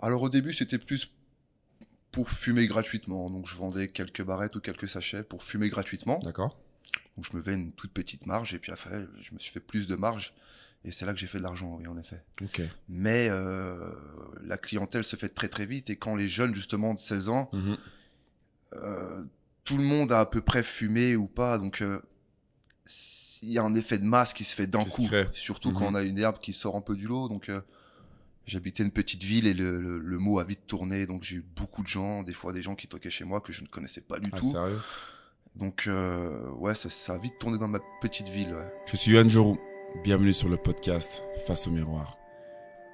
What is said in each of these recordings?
Alors au début, c'était plus pour fumer gratuitement. Donc je vendais quelques barrettes ou quelques sachets pour fumer gratuitement. D'accord. Donc je me fais une toute petite marge et puis après, je me suis fait plus de marge. Et c'est là que j'ai fait de l'argent, oui, en effet. Ok. Mais euh, la clientèle se fait très très vite. Et quand les jeunes, justement, de 16 ans, mhm. euh, tout le monde a à peu près fumé ou pas. Donc euh, il y a un effet de masse qui se fait d'un coup. Surtout mhm. quand on a une herbe qui sort un peu du lot. Donc J'habitais une petite ville et le, le, le, mot a vite tourné, donc j'ai eu beaucoup de gens, des fois des gens qui toquaient chez moi que je ne connaissais pas du ah, Sérieux donc euh, ouais, ça, ça, a vite tourné dans ma petite ville. Ouais. Je suis Yohan Jourou, bienvenue sur le podcast Face au miroir.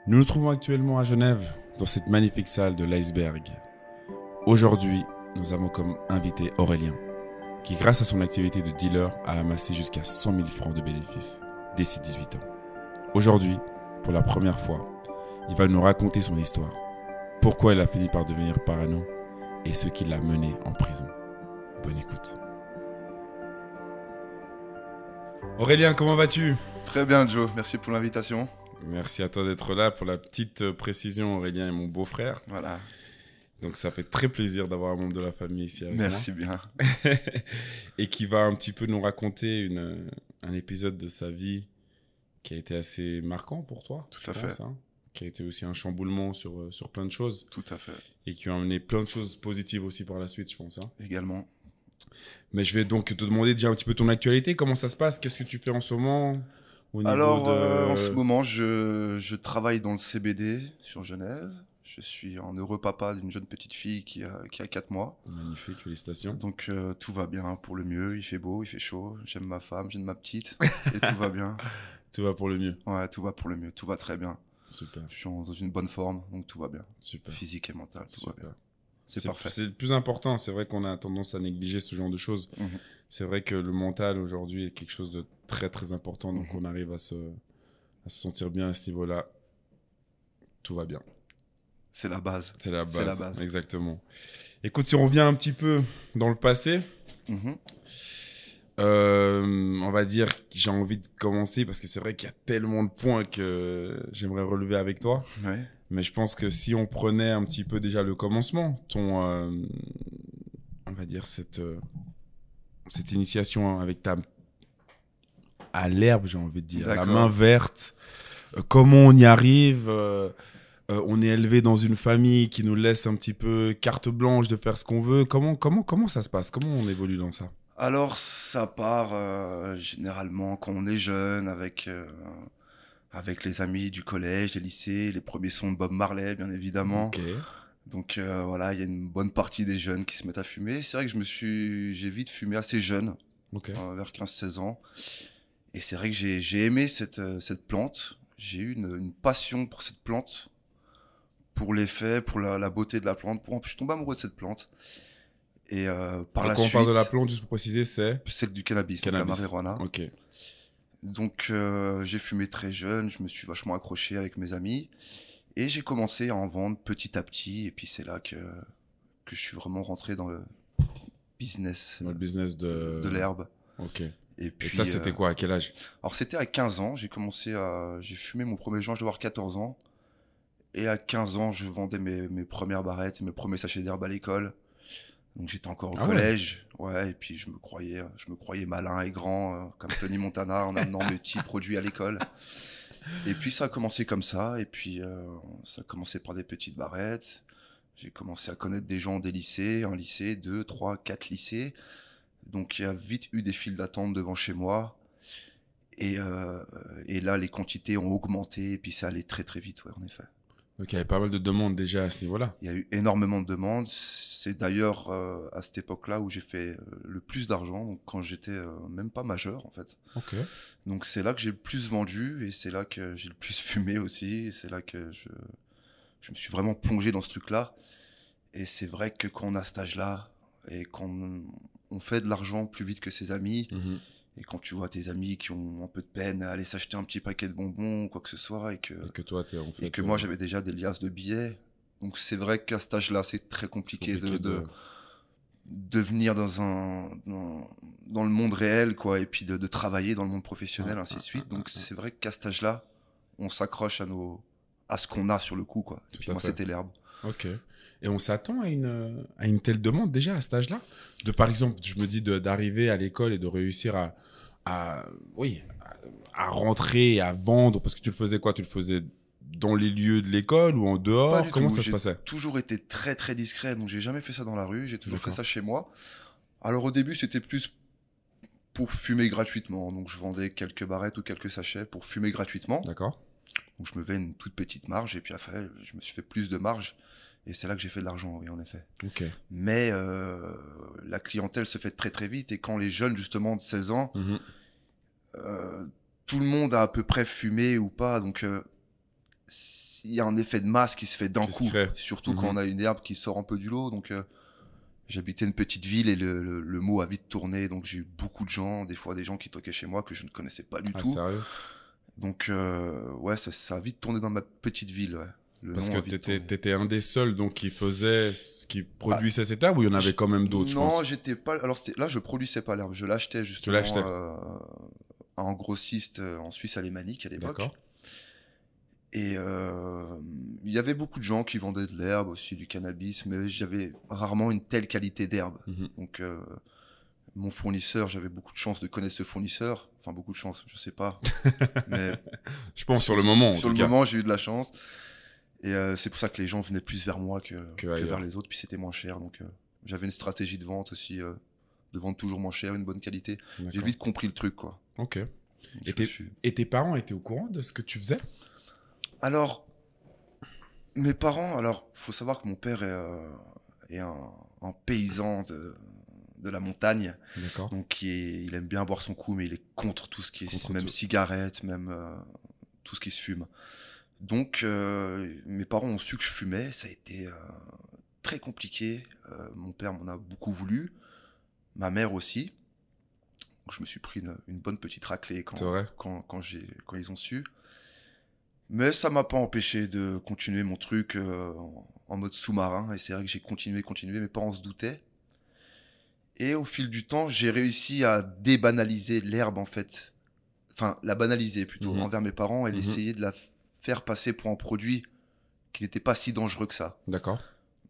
Nous nous trouvons actuellement à Genève, dans cette magnifique salle de l'iceberg. Aujourd'hui, nous avons comme invité Aurélien, qui grâce à son activité de dealer a amassé jusqu'à 100 000 francs de bénéfices dès ses 18 ans. Aujourd'hui, pour la première fois, il va nous raconter son histoire, pourquoi il a fini par devenir parano et ce qui l'a mené en prison. Bonne écoute. Aurélien, comment vas-tu Très bien Joe, merci pour l'invitation. Merci à toi d'être là pour la petite euh, précision. Aurélien est mon beau-frère. Voilà. Donc ça fait très plaisir d'avoir un membre de la famille ici avec nous. Merci bien. et qui va un petit peu nous raconter un épisode de sa vie qui a été assez marquant pour toi. Tout à fait. Hein qui a été aussi un chamboulement sur, euh, sur plein de choses. Tout à fait. Et qui a amené plein de choses positives aussi par la suite, je pense. Hein. Également. Mais je vais donc te demander déjà un petit peu ton actualité, comment ça se passe, qu'est-ce que tu fais en ce moment Alors, euh, en ce moment, je, je, travaille dans le CBD sur Genève. Je suis un heureux papa d'une jeune petite fille qui a, qui a 4 mois. Magnifique, félicitations. Donc euh, tout va bien pour le mieux, il fait beau, il fait chaud, j'aime ma femme, j'aime ma petite, et tout va bien. Tout va pour le mieux. Ouais, tout va pour le mieux, tout va très bien. Super. Je suis dans une bonne forme, donc tout va bien. Super. Physique et mental, tout va bien. C'est parfait. C'est le plus important. C'est vrai qu'on a tendance à négliger ce genre de choses. Mhm. C'est vrai que le mental aujourd'hui est quelque chose de très très important. Donc mhm. on arrive à se, à se sentir bien à ce niveau-là. Tout va bien. C'est la base. C'est la base. la base. Exactement. Écoute, si on revient un petit peu dans le passé, mhm. Euh, on va dire que j'ai envie de commencer parce que c'est vrai qu'il y a tellement de points que j'aimerais relever avec toi. Mais je pense que si on prenait un petit peu déjà le commencement, ton, euh, on va dire cette, euh, cette initiation avec ta à l'herbe, j'ai envie de dire, la main verte, comment on y arrive. on est élevé dans une famille qui nous laisse un petit peu carte blanche de faire ce qu'on veut. Comment comment comment ça se passe Comment on évolue dans ça alors ça part euh, généralement quand on est jeune avec euh, avec les amis du collège, des lycées, les premiers sons de Bob Marley bien évidemment. Donc euh, voilà, il y a une bonne partie des jeunes qui se mettent à fumer. C'est vrai que je me suis j'ai vite fumé assez jeune. vers 15-16 ans. Et c'est vrai que j'ai aimé cette cette plante. J'ai eu une, passion pour cette plante, pour l'effet, pour la, beauté de la plante. je suis tombé amoureux de cette plante. Et euh, par la suite... suite. on parle de la plante, juste pour préciser, c'est Celle du cannabis, la marijuana. Ok. Donc euh, j'ai fumé très jeune, je me suis vachement accroché avec mes amis. Et j'ai commencé à en vendre petit à petit. Et puis c'est là que, que je suis vraiment rentré dans le business. le euh, business de, de l'herbe. Ok. Et, puis, et ça, c'était quoi À quel âge Alors c'était à 15 ans. J'ai commencé à. J'ai fumé mon premier joint, je dois avoir 14 ans. Et à 15 ans, je vendais mes, mes premières barrettes, mes premiers sachets d'herbe à l'école. Donc j'étais encore au ah collège, ouais. et puis je me croyais, euh, je me croyais malin et grand, euh, comme Tony Montana en amenant mes petits produits à l'école. Et puis ça a commencé comme ça, et puis euh, ça a commencé par des petites barrettes. J'ai commencé à connaître des gens des lycées, un lycée, deux, trois, quatre lycées. Donc il y a vite eu des files d'attente devant chez moi. Et, là, les quantités ont augmenté, et puis ça allait très très vite, ouais, en effet il y avait pas mal de demandes déjà à ce niveau-là. Il y a eu énormément de demandes. C'est d'ailleurs euh, à cette époque-là où j'ai fait euh, le plus d'argent, donc quand j'étais euh, même pas majeur en fait. Donc c'est là que j'ai le plus vendu et c'est là que j'ai le plus fumé aussi. C'est là que je, me suis vraiment plongé dans ce truc-là. Et c'est vrai que quand on a cet âge-là et qu'on on fait de l'argent plus vite que ses amis, mhm. Et quand tu vois tes amis qui ont un peu de peine à aller s'acheter un petit paquet de bonbons ou quoi que ce soit, et que, et que toi, et que moi euh, j'avais déjà des liasses de billets. Donc c'est vrai qu'à cet âge-là, c'est très compliqué, de, de... de venir dans un dans, le monde réel quoi et puis de, de travailler dans le monde professionnel ah, ainsi de ah, suite ah, donc c'est vrai qu'à cet âge là on s'accroche à nos à ce qu'on a sur le coup quoi et puis moi c'était l'herbe Ok. Et on s'attend à une, à une telle demande déjà à cet âge-là De par exemple, je me dis d'arriver à l'école et de réussir à, à oui, à, rentrer et à vendre parce que tu le faisais quoi Tu le faisais dans les lieux de l'école ou en dehors Comment ça se passait J'ai Toujours été très très discret, donc j'ai jamais fait ça dans la rue. J'ai toujours fait ça chez moi. Alors au début, c'était plus pour fumer gratuitement. Donc je vendais quelques barrettes ou quelques sachets pour fumer gratuitement. D'accord. Donc je me faisais une toute petite marge et puis après, je me suis fait plus de marge et c'est là que j'ai fait de l'argent, oui, en effet. Mais euh, la clientèle se fait très très vite. Et quand les jeunes, justement, de 16 ans, mhm. euh, tout le monde a à peu près fumé ou pas. Donc, euh, il y a un effet de masse qui se fait d'un coup. Surtout mhm. quand on a une herbe qui sort un peu du lot. Donc, euh, j'habitais une petite ville et le, le, mot a vite tourné. Donc, j'ai eu beaucoup de gens, des fois des gens qui toquaient chez moi que je ne connaissais pas du ah, tout. Sérieux donc, euh, ouais, ça, ça a vite tourné dans ma petite ville, ouais. Parce que t'étais, étais un des seuls donc qui faisait, ce qui produisait ah. cette herbe ou il y en avait quand même d'autres Non, j'étais pas. Alors là, je produisais pas l'herbe, je l'achetais justement. à un euh, grossiste euh, en Suisse alémanique à l'époque. D'accord. Et euh, il y avait beaucoup de gens qui vendaient de l'herbe aussi, du cannabis, mais j'avais rarement une telle qualité d'herbe. Mm-hmm. Donc mon fournisseur, j'avais beaucoup de chance de connaître ce fournisseur. Enfin beaucoup de chance, je sais pas. mais je pense sur le moment. En sur le moment, j'ai eu de la chance. Et euh, c'est pour ça que les gens venaient plus vers moi que, vers les autres, puis c'était moins cher. Donc euh, j'avais une stratégie de vente aussi, euh, de vendre toujours moins cher, une bonne qualité. J'ai vite compris le truc, quoi. Ok. Et tes, tes, parents étaient au courant de ce que tu faisais Alors, mes parents, alors, faut savoir que mon père est, un, paysan de, de la montagne. Donc, il aime bien boire son coup, mais il est contre tout ce qui est, même cigarette, même tout ce qui se fume. Donc, euh, mes parents ont su que je fumais. Ça a été euh, très compliqué. Euh, mon père m'en a beaucoup voulu. Ma mère aussi. je me suis pris une, bonne petite raclée quand, quand, quand, quand ils ont su. Mais ça m'a pas empêché de continuer mon truc en mode sous-marin. Et c'est vrai que j'ai continué, continué. Mes parents se doutaient. Et au fil du temps, j'ai réussi à débanaliser l'herbe, en fait. Enfin, la banaliser plutôt mhm. envers mes parents et l'essayer mhm. de la faire passer pour un produit qui n'était pas si dangereux que ça. D'accord.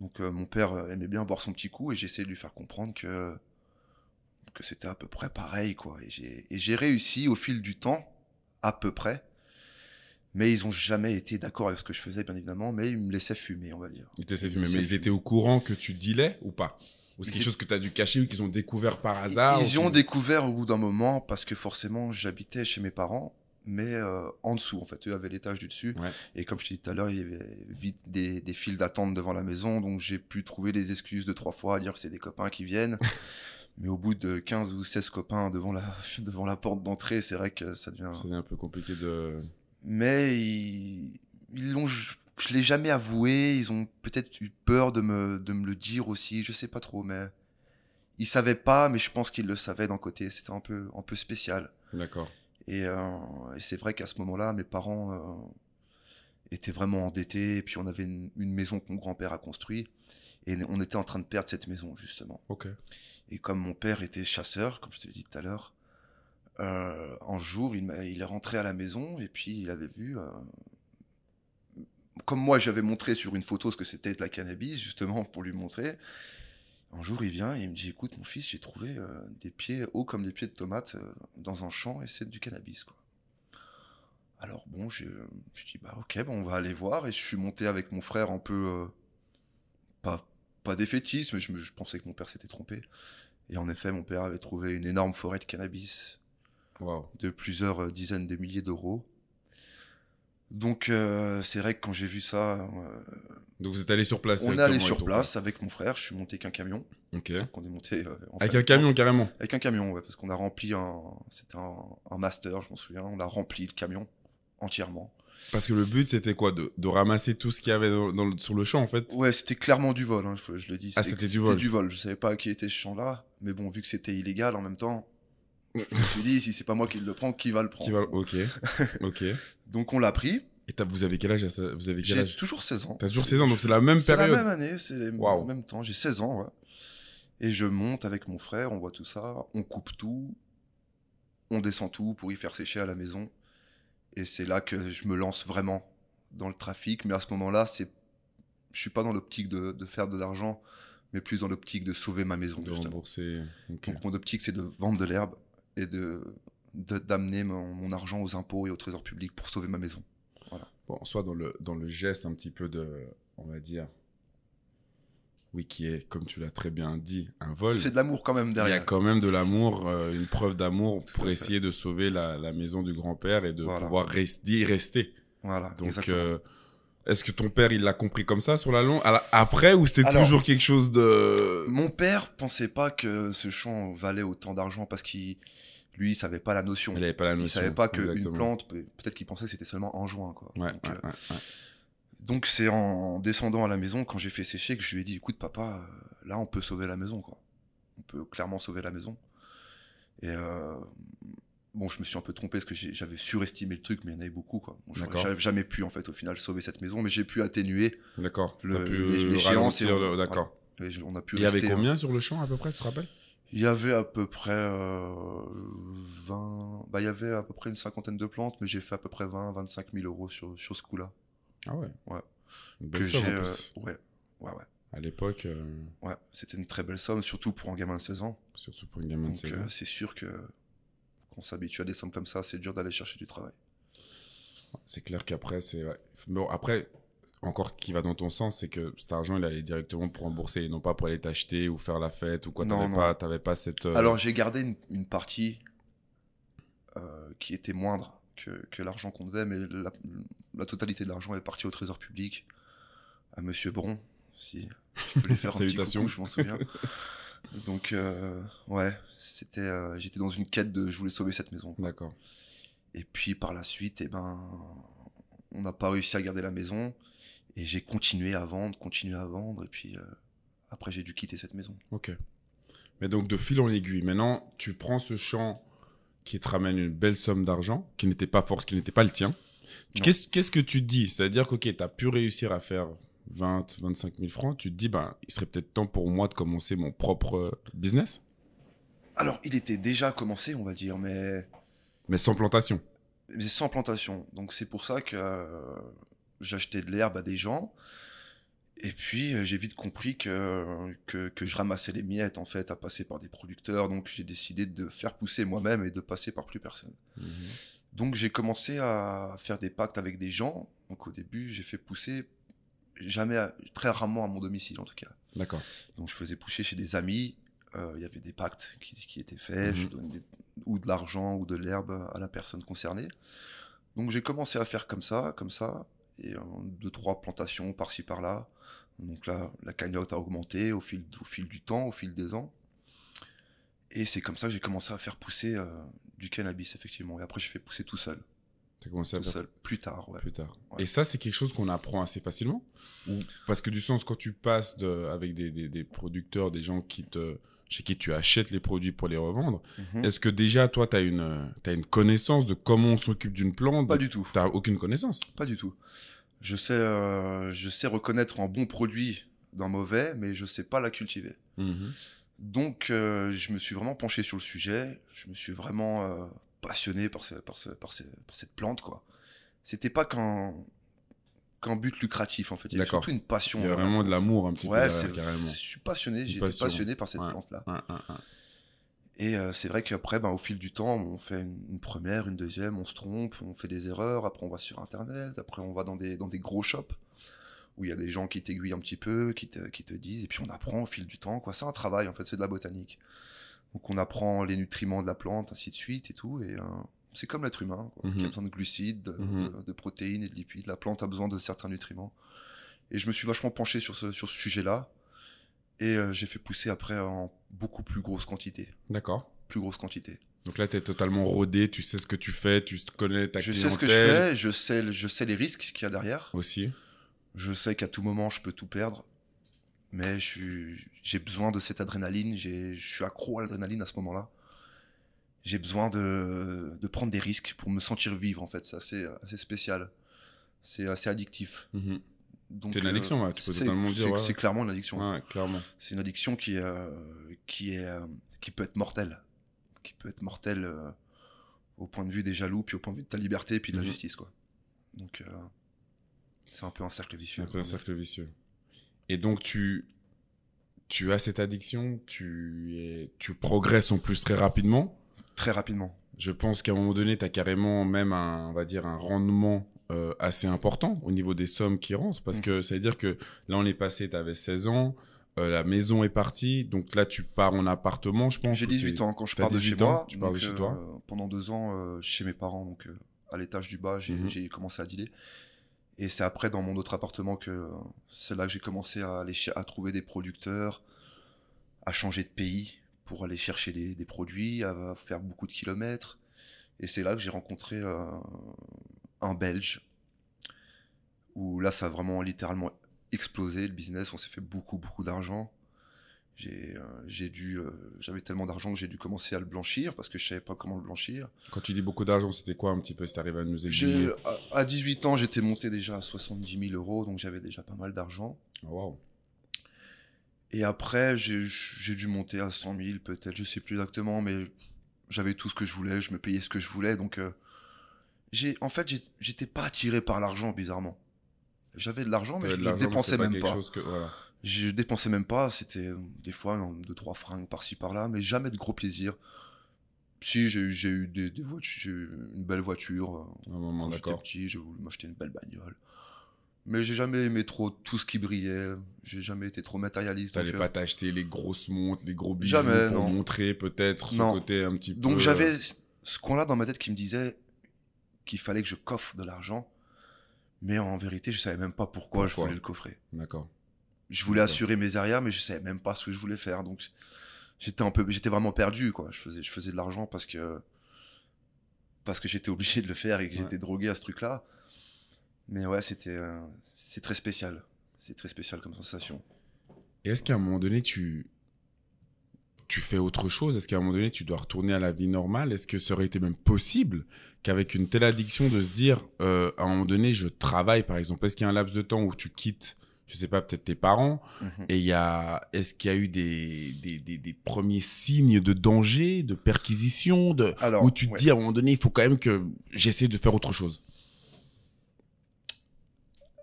Donc euh, mon père euh, aimait bien boire son petit coup et j'essayais de lui faire comprendre que, que c'était à peu près pareil. quoi. Et j'ai réussi au fil du temps, à peu près. Mais ils ont jamais été d'accord avec ce que je faisais, bien évidemment, mais ils me laissaient fumer, on va dire. Ils te laissaient fumer, mais ils étaient au courant que tu dilais ou pas Ou c'est quelque chose que tu as dû cacher ou qu'ils ont découvert par hasard Ils, ils ont découvert au bout d'un moment, parce que forcément, j'habitais chez mes parents, mais euh, en dessous en fait eux avaient l'étage du dessus et comme je t'ai dit tout à l'heure il y avait vite des, files d'attente devant la maison donc j'ai pu trouver les excuses de trois fois à dire que c'est des copains qui viennent mais au bout de 15 ou 16 copains devant la devant la porte d'entrée c'est vrai que ça devient un peu compliqué de mais ils l'ont je, ne l'ai jamais avoué ils ont peut-être eu peur de me de me le dire aussi je sais pas trop mais ils savaient pas mais je pense qu'ils le savaient d'un côté c'était un peu un peu spécial d'accord euh, et, c'est vrai qu'à ce moment-là, mes parents euh, étaient vraiment endettés, et puis on avait une, maison que mon grand-père a construite, et on était en train de perdre cette maison, justement. Et comme mon père était chasseur, comme je te l'ai dit tout à l'heure, euh, un jour, il, est rentré à la maison et puis il avait vu, comme moi j'avais montré sur une photo ce que c'était de la cannabis, justement, pour lui montrer, un jour, il vient et il me dit, écoute, mon fils, j'ai trouvé euh, des pieds hauts comme des pieds de tomate euh, dans un champ et c'est du cannabis, quoi. Alors bon, euh, je, dis, bah ok, bon, on va aller voir et je suis monté avec mon frère un peu, pas, pas défaitiste, mais je, je pensais que mon père s'était trompé. Et en effet, mon père avait trouvé une énorme forêt de cannabis de plusieurs dizaines de milliers d'euros donc euh, c'est vrai que quand j'ai vu ça. Euh, donc vous êtes allé sur place. On est allé sur place avec mon frère. Je suis monté qu'un camion. Ok. est monté. Euh, avec un camion carrément. Avec un camion, ouais, parce qu'on a rempli un. C'était un, master, je m'en souviens. On a rempli le camion entièrement. Parce que le but c'était quoi de, ramasser tout ce qu'il y avait sur le champ en fait. Ouais, c'était clairement du vol. Hein, je, je le dis. Ah, c'était du vol. C'était du vol. Je savais pas qui était ce champ là, mais bon, vu que c'était illégal en même temps, je me suis dit, si c'est pas moi qui le prends, qui va le prendre Ok. ok. donc on l'a pris. Et vous avez quel âge Vous avez quel âge J'ai toujours 16 ans. T'as toujours 16 ans, donc c'est la même période. C'est la même année, c'est le même temps. J'ai 16 ans, ouais. Et je monte avec mon frère, on voit tout ça, on coupe tout, on descend tout pour y faire sécher à la maison. Et c'est là que je me lance vraiment dans le trafic. Mais à ce moment-là, c'est, je suis pas dans l'optique de, faire de l'argent, mais plus dans l'optique de sauver ma maison. De rembourser. Donc mon optique, c'est de vendre de l'herbe et de d'amener mon, argent aux impôts et au trésor public pour sauver ma maison. Voilà. Bon, soit dans le, dans le geste un petit peu de, on va dire, oui, qui est, comme tu l'as très bien dit, un vol. C'est de l'amour quand même derrière. Il y a quand même de l'amour, euh, une preuve d'amour pour essayer de sauver la, la maison du grand-père et de pouvoir rester, y rester. Voilà. Donc, euh, est-ce que ton père, il l'a compris comme ça sur la longue Après, ou c'était toujours quelque chose de... Mon père pensait pas que ce champ valait autant d'argent parce qu'il... Lui, il savait pas la notion. Il avait pas la notion. savait pas qu'une plante, peut-être qu'il pensait que c'était seulement en juin, quoi. Euh, donc, c'est en descendant à la maison, quand j'ai fait sécher, que je lui ai dit, écoute, papa, euh, là, on peut sauver la maison, quoi. On peut clairement sauver la maison. Et euh, Bon, je me suis un peu trompé parce que j'avais surestimé le truc, mais il y en avait beaucoup, quoi. Bon, j'avais jamais pu, en fait, au final, sauver cette maison, mais j'ai pu atténuer. D'accord. Le, les, D'accord. on a pu. Il y avait combien hein. sur le champ, à peu près, tu te rappelles Il y avait à peu près 20. Euh, bah, il y avait à peu près une cinquantaine de plantes, mais j'ai fait à peu près 20, 25 000 euros sur, sur ce coup-là. Ah ouais. Ouais. Une belle somme, euh, ouais. Ouais, ouais. À l'époque. Euh, ouais, c'était une très belle somme, surtout pour un gamin de 16 ans. Surtout pour un gamin de 16 ans. c'est sûr que qu'on s'habitue à des sommes comme ça, c'est dur d'aller chercher du travail. C'est clair qu'après, c'est. Bon, après, encore qui va dans ton sens, c'est que cet argent, il allait directement pour rembourser et non pas pour aller t'acheter ou faire la fête ou quoi. Non, t'avais pas, pas cette. Euh, Alors, j'ai gardé une, partie euh, qui était moindre que, que l'argent qu'on devait, mais la, totalité de l'argent est partie au trésor public, à monsieur Bron, si je peux faire faire une je m'en souviens. Donc, euh, ouais, c'était, euh, j'étais dans une quête de je voulais sauver cette maison. D'accord. Et puis par la suite, eh ben, on n'a pas réussi à garder la maison. Et j'ai continué à vendre, continué à vendre. Et puis euh, après, j'ai dû quitter cette maison. Ok. Mais donc, de fil en aiguille, maintenant, tu prends ce champ qui te ramène une belle somme d'argent, qui n'était pas force, qui n'était pas le tien. Qu'est-ce, qu'est-ce que tu dis C'est-à-dire que, ok, tu as pu réussir à faire 20, 25 000 francs, tu te dis, ben, il serait peut-être temps pour moi de commencer mon propre euh, business Alors, il était déjà commencé, on va dire, mais. Mais sans plantation. Mais sans plantation. Donc, c'est pour ça que euh, j'achetais de l'herbe à des gens. Et puis, euh, j'ai vite compris que, que, je ramassais les miettes, en fait, à passer par des producteurs. Donc, j'ai décidé de faire pousser moi-même et de passer par plus personne. Mhm. Donc, j'ai commencé à faire des pactes avec des gens. Donc, au début, j'ai fait pousser jamais, très rarement à mon domicile en tout cas. D'accord. Donc je faisais pousser chez des amis. Euh, il y avait des pactes qui, étaient faits, mhm. je donnais ou de l'argent ou de l'herbe à la personne concernée. Donc j'ai commencé à faire comme ça, comme ça, et euh, deux trois plantations par-ci par-là. Donc là, la cagnotte a augmenté au fil, fil du temps, au fil des ans. Et c'est comme ça que j'ai commencé à faire pousser euh, du cannabis effectivement. Et après, je fais pousser tout seul. T'as commencé à plus tard, ouais. Plus tard. Et ça, c'est quelque chose qu'on apprend assez facilement. Mmh. Parce que du sens, quand tu passes de, avec des, des, producteurs, des gens qui te, chez qui tu achètes les produits pour les revendre, mmh. est-ce que déjà, toi, tu as une, as une connaissance de comment on s'occupe d'une plante Pas du tout. T'as aucune connaissance Pas du tout. Je sais, euh, je sais reconnaître un bon produit d'un mauvais, mais je sais pas la cultiver. Mmh. Donc, euh, je me suis vraiment penché sur le sujet. Je me suis vraiment euh, passionné par, cette plante, quoi. C'était pas qu'un but lucratif, en fait. Il y a surtout une passion. Il y a vraiment de l'amour, un petit peu, Je suis passionné, j'étais passionné par cette plante-là. et euh, c'est vrai qu'après, ben, au fil du temps, on fait une, première, une deuxième, on se trompe, on fait des erreurs, après on va sur Internet, après on va dans des, gros shops où il y a des gens qui t'aiguillent un petit peu, qui te, disent, et puis on apprend au fil du temps, quoi. C'est un travail, en fait, c'est de la botanique. Donc on apprend les nutriments de la plante, ainsi de suite et tout. Et euh, c'est comme l'être humain, quoi, qui mhm. a besoin de glucides, mhm. de, protéines et de lipides. La plante a besoin de certains nutriments. Et je me suis vachement penché sur ce, sur ce sujet-là. Et euh, j'ai fait pousser après en beaucoup plus grosse quantité. D'accord. Plus grosse quantité. Donc là, tu es totalement rodé, tu sais ce que tu fais, tu connais ta clientèle. Je sais ce que je fais, je sais, je sais les risques qu'il y a derrière. Aussi. Je sais qu'à tout moment, je peux tout perdre mais j'ai besoin de cette adrénaline, je suis accro à l'adrénaline à ce moment-là. J'ai besoin de, de, prendre des risques pour me sentir vivre, en fait. C'est assez, spécial. C'est assez addictif. Mhm. C'est une euh, addiction, tu peux totalement dire. C'est clairement une addiction. Ouais, clairement. C'est une addiction qui, euh, qui, est, euh, qui peut être mortelle. Qui peut être mortelle au point de vue des jaloux, puis au point de vue de ta liberté, puis de la mhm. justice, quoi. Donc, c'est un peu un cercle vicieux. C'est un peu un cercle vicieux. Et donc tu, tu as cette addiction, tu, tu progresses en plus très rapidement. Très rapidement. Je pense qu'à un moment donné, tu as carrément même un, on va dire, un rendement euh, assez important au niveau des sommes qui rentrent. Parce mm. que ça veut dire que là, on est passé, tu avais 16 ans, euh, la maison est partie, donc là tu pars en appartement, je pense. J'ai 18 ans quand je pars de chez moi. Tu chez toi. Euh, pendant deux ans chez mes parents, donc à l'étage du bas, j'ai mm-hmm. commencé à dealer. Et c'est après, dans mon autre appartement, que c'est là que j'ai commencé à aller à trouver des producteurs, à changer de pays pour aller chercher des, produits, à faire beaucoup de kilomètres. Et c'est là que j'ai rencontré euh, un Belge, où là, ça a vraiment littéralement explosé le business. On s'est fait beaucoup, beaucoup d'argent. Euh, j'ai dû euh, j'avais tellement d'argent que j'ai dû commencer à le blanchir parce que je savais pas comment le blanchir. Quand tu dis beaucoup d'argent, c'était quoi un petit peu C'est arrivé à nous expliquer à, 18 ans, j'étais monté déjà à 70 000 euros, donc j'avais déjà pas mal d'argent. Ah, Et après, j'ai dû monter à 100 000 peut-être, je sais plus exactement, mais j'avais tout ce que je voulais, je me payais ce que je voulais, donc euh, j'ai en fait j'étais pas attiré par l'argent bizarrement. J'avais de l'argent, mais je le dépensais même pas. Chose que, je dépensais même pas, c'était euh, des fois 2-3 trois francs par-ci par-là, mais jamais de gros plaisir. Si, j'ai eu des, des une belle voiture. Euh, un moment, d'accord. petit, j'ai voulu m'acheter une belle bagnole. Mais j'ai jamais aimé trop tout ce qui brillait. J'ai jamais été trop matérialiste. T'allais pas euh, t'acheter les grosses montres, les gros bijoux pour montrer peut-être ce côté un petit Donc peu... Donc j'avais ce qu'on-là dans ma tête qui me disait qu'il fallait que je coffre de l'argent. Mais en vérité, je savais même pas pourquoi, pourquoi je voulais le coffrer. D'accord. Je voulais assurer mes arrières, mais je savais même pas ce que je voulais faire. Donc, j'étais un peu, j'étais vraiment perdu, quoi. Je faisais, je faisais de l'argent parce que, parce que j'étais obligé de le faire et que j'étais drogué à ce truc-là. Mais ouais, c'était, euh, c'est très spécial. C'est très spécial comme sensation. Et est-ce qu'à un moment donné, tu, tu fais autre chose Est-ce qu'à un moment donné, tu dois retourner à la vie normale Est-ce que ça aurait été même possible qu'avec une telle addiction de se dire, euh, à un moment donné, je travaille, par exemple Est-ce qu'il y a un laps de temps où tu quittes je sais pas, peut-être tes parents. Mhm. Et il y a, est-ce qu'il y a eu des, des, des, premiers signes de danger, de perquisition, de, où tu te dis à un moment donné, il faut quand même que j'essaie de faire autre chose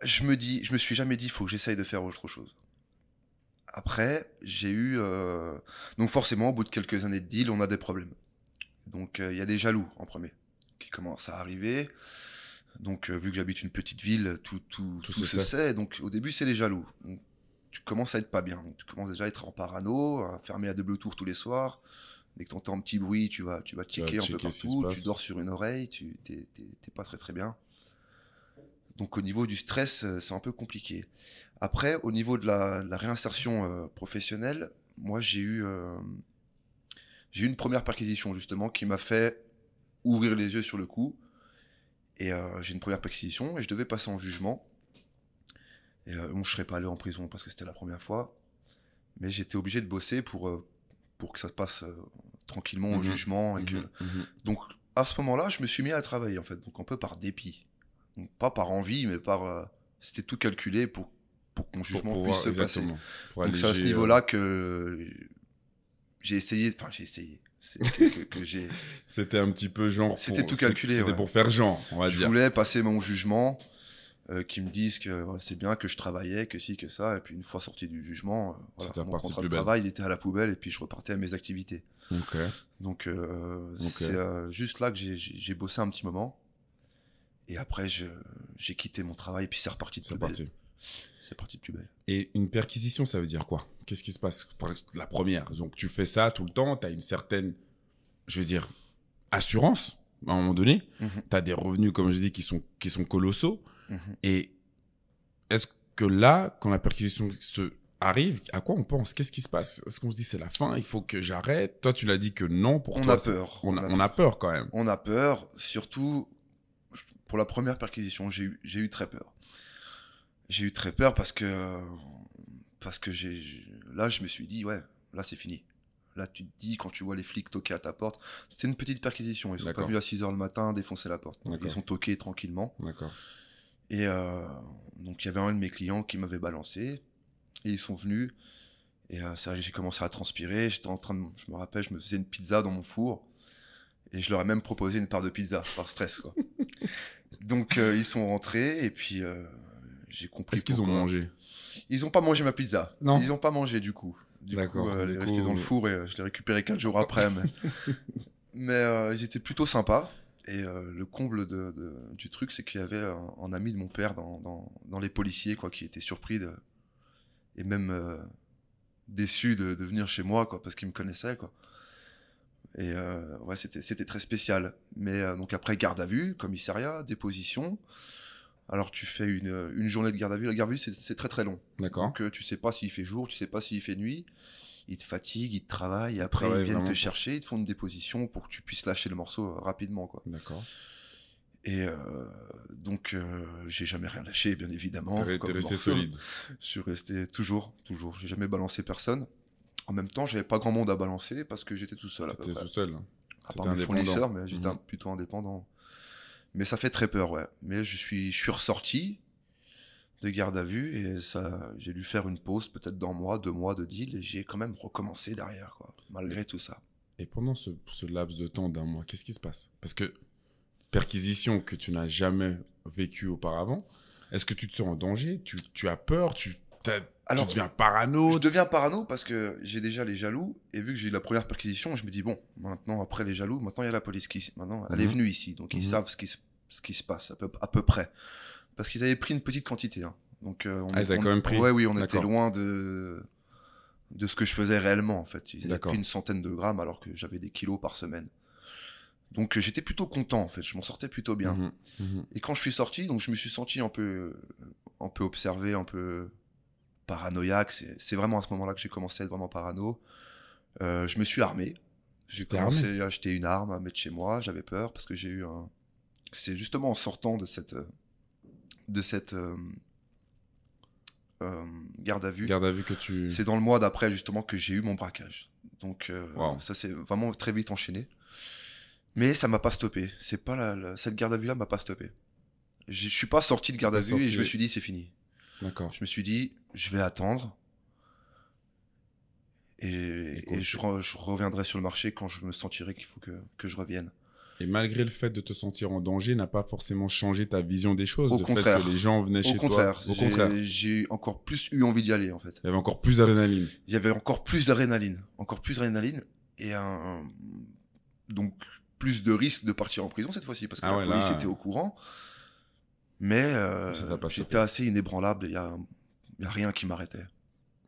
je me dis, je me suis jamais dit, il faut que j'essaye de faire autre chose. Après, j'ai eu, euh... donc forcément, au bout de quelques années de deal, on a des problèmes. Donc euh, il y a des jaloux en premier qui commencent à arriver. Donc, euh, vu que j'habite une petite ville, tout, tout, tout, se sait. Donc, au début, c'est les jaloux. tu commences à être pas bien. tu commences déjà à être en parano, à fermer à double tour tous les soirs. Dès que tu entends un petit bruit, tu vas, tu vas checker un peu partout. Tu dors sur une oreille, tu t'es pas très très bien. Donc, au niveau du stress, euh, c'est un peu compliqué. Après, au niveau de la, réinsertion euh, professionnelle, moi, j'ai eu, j'ai eu une première perquisition, justement, qui m'a fait ouvrir les yeux sur le coup et euh, j'ai une première perquisition et je devais passer en jugement. Et euh, bon, serais pas allé en prison parce que c'était la première fois. Mais j'étais obligé de bosser pour, euh, pour que ça se passe euh, tranquillement au mhm. jugement. Mhm. Mhm. Donc à ce moment-là, je me suis mis à travailler en fait. Donc un peu par dépit. pas par envie, mais par. c'était tout calculé pour, pour que mon jugement puisse se passer. Donc c'est à ce niveau-là que j'ai essayé. Enfin, j'ai essayé que, C'était un petit peu genre. C'était tout calculé. C'était pour faire genre, on va dire. Je voulais passer mon jugement, euh, me disent que c'est bien que je travaillais, que si, que ça. Et puis une fois sorti du jugement, euh, mon contrat de travail, il était à la poubelle et puis je repartais à mes activités. Donc euh, c'est euh, juste là que j'ai bossé un petit moment. Et après, j'ai quitté mon travail, et puis c'est reparti de sa c'est parti de plus belle. Et une perquisition, ça veut dire quoi Qu'est-ce qui se passe La première, donc tu fais ça tout le temps, tu as une certaine, je veux dire, assurance à un moment donné. Mhm. Tu as des revenus, comme je dis, qui sont, qui sont colossaux. Mhm. Et est-ce que là, quand la perquisition se arrive, à quoi on pense Qu'est-ce qui se passe Est-ce qu'on se dit c'est la fin Il faut que j'arrête Toi, tu l'as dit que non pour on toi. A peur. On, a, peur. quand même. On a peur, surtout pour la première perquisition, j'ai eu, eu très peur j'ai eu très peur parce que parce que j'ai là je me suis dit ouais là c'est fini là tu te dis quand tu vois les flics toquer à ta porte c'était une petite perquisition ils sont pas venus à 6h le matin défoncer la porte ils sont toqués tranquillement et euh, donc il y avait un de mes clients qui m'avait balancé et ils sont venus et euh, c'est vrai que j'ai commencé à transpirer j'étais en train de, je me rappelle je me faisais une pizza dans mon four et je leur ai même proposé une part de pizza par stress quoi donc euh, ils sont rentrés et puis euh, j'ai compris. Est-ce qu'ils ont mangé Ils ont pas mangé ma pizza. Non. Ils ont pas mangé du coup. Du coup, euh, elle est dans le four et euh, je l'ai récupéré quatre jours après. mais, euh, ils étaient plutôt sympas. Et le comble de, du truc, c'est qu'il y avait un, ami de mon père dans, dans, les policiers, quoi, qui était surpris de, et même déçu de, de, venir chez moi, quoi, parce qu'il me connaissait, quoi. Et ouais, c'était, c'était très spécial. Mais donc après, garde à vue, commissariat, déposition. Alors tu fais euh, une, journée de garde à vue. La garde à vue, c'est très très long. D'accord. Donc euh, tu sais pas s'il fait jour, tu sais pas s'il fait nuit. Ils te fatiguent, ils te travaillent, après ils viennent te chercher, ils te font une déposition pour que tu puisses lâcher le morceau euh, rapidement. D'accord. Et donc j'ai jamais rien lâché, bien évidemment. T'es resté solide. Je suis resté toujours, toujours. J'ai jamais balancé personne. En même temps, j'avais pas grand monde à balancer parce que j'étais tout seul. T'étais tout seul. À part mes fournisseurs, mais j'étais mhm. plutôt indépendant. Mais ça fait très peur, ouais. Mais je suis, je suis ressorti de garde à vue et ça, j'ai dû faire une pause peut-être d'un mois, deux mois de deal et j'ai quand même recommencé derrière, quoi, malgré tout ça. Et pendant ce, laps de temps d'un mois, qu'est-ce qui se passe Parce que perquisition que tu n'as jamais vécue auparavant, est-ce que tu te sens en danger tu, tu as peur tu, tu deviens parano. Je deviens parano parce que j'ai déjà les jaloux et vu que j'ai eu la première perquisition, je me dis bon, maintenant après les jaloux, maintenant il y a la police qui, maintenant elle est mhm. venue ici, donc ils mhm. savent ce qui se, ce qui se passe à peu, à peu près, parce qu'ils avaient pris une petite quantité. Hein. Donc euh, on, ah, ils quand même pris. Ouais, oui, on était loin de de ce que je faisais réellement en fait. Ils avaient pris une centaine de grammes alors que j'avais des kilos par semaine. Donc euh, j'étais plutôt content en fait, je m'en sortais plutôt bien. Mhm. Et quand je suis sorti, donc je me suis senti un peu un peu observé, un peu paranoïaque. C'est vraiment à ce moment-là que j'ai commencé à être vraiment parano. Euh, je me suis armé. J'ai commencé à acheter une arme, à mettre chez moi. J'avais peur parce que j'ai eu un. C'est justement en sortant de cette. de cette. Euh, euh, garde à vue. Garde à vue que tu. C'est dans le mois d'après justement que j'ai eu mon braquage. Donc ça s'est vraiment très vite enchaîné. Mais ça m'a pas stoppé. C'est pas la, cette garde à vue là m'a pas stoppé. Je suis pas sorti de garde à vue et je me suis dit c'est fini. D'accord. Je me suis dit, je vais attendre. Et, je, reviendrai sur le marché quand je me sentirai qu'il faut que, que je revienne. Et malgré le fait de te sentir en danger, n'a pas forcément changé ta vision des choses. Au contraire. les gens venaient chez Au contraire. Au contraire. J'ai encore plus eu envie d'y aller, en fait. Il y avait encore plus d'adrénaline. Il y avait encore plus d'adrénaline. Encore plus d'adrénaline. Et un, donc, plus de risque de partir en prison cette fois-ci. Parce que ah la police était au courant. Mais euh, j'étais assez inébranlable, il n'y a, y a rien qui m'arrêtait.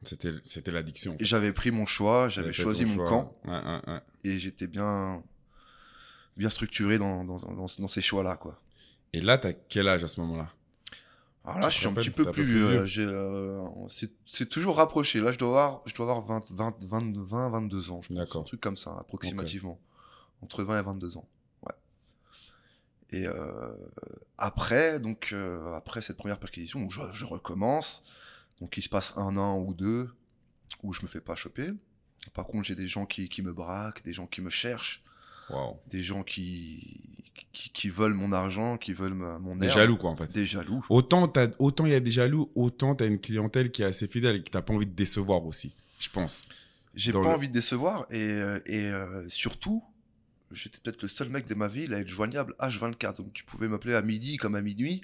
C'était, c'était l'addiction. Et j'avais pris mon choix, j'avais choisi mon camp. Ouais, ouais, Et j'étais bien, bien structuré dans, dans, dans, ces choix-là, quoi. Et là, t'as quel âge à ce moment-là Alors ah, là, je suis un petit peu plus, vieux. Euh, c'est, toujours rapproché. Là, je dois avoir, je dois avoir 20, 20, 20, 22 ans, je pense. Un truc comme ça, approximativement. Entre 20 et 22 ans. Et euh, après, donc euh, après cette première perquisition, je, recommence. Donc il se passe un an ou deux où je me fais pas choper. Par contre, j'ai des gens qui, qui, me braquent, des gens qui me cherchent, des gens qui, qui, veulent mon argent, qui veulent mon mon Des jaloux, quoi, en fait. Des jaloux. Autant il y a des jaloux, autant tu as une clientèle qui est assez fidèle et que tu pas envie de décevoir aussi, je pense. J'ai pas envie de décevoir et, euh, et surtout, j'étais peut-être le seul mec de ma vie à être joignable H24. Donc tu pouvais m'appeler à midi comme à minuit.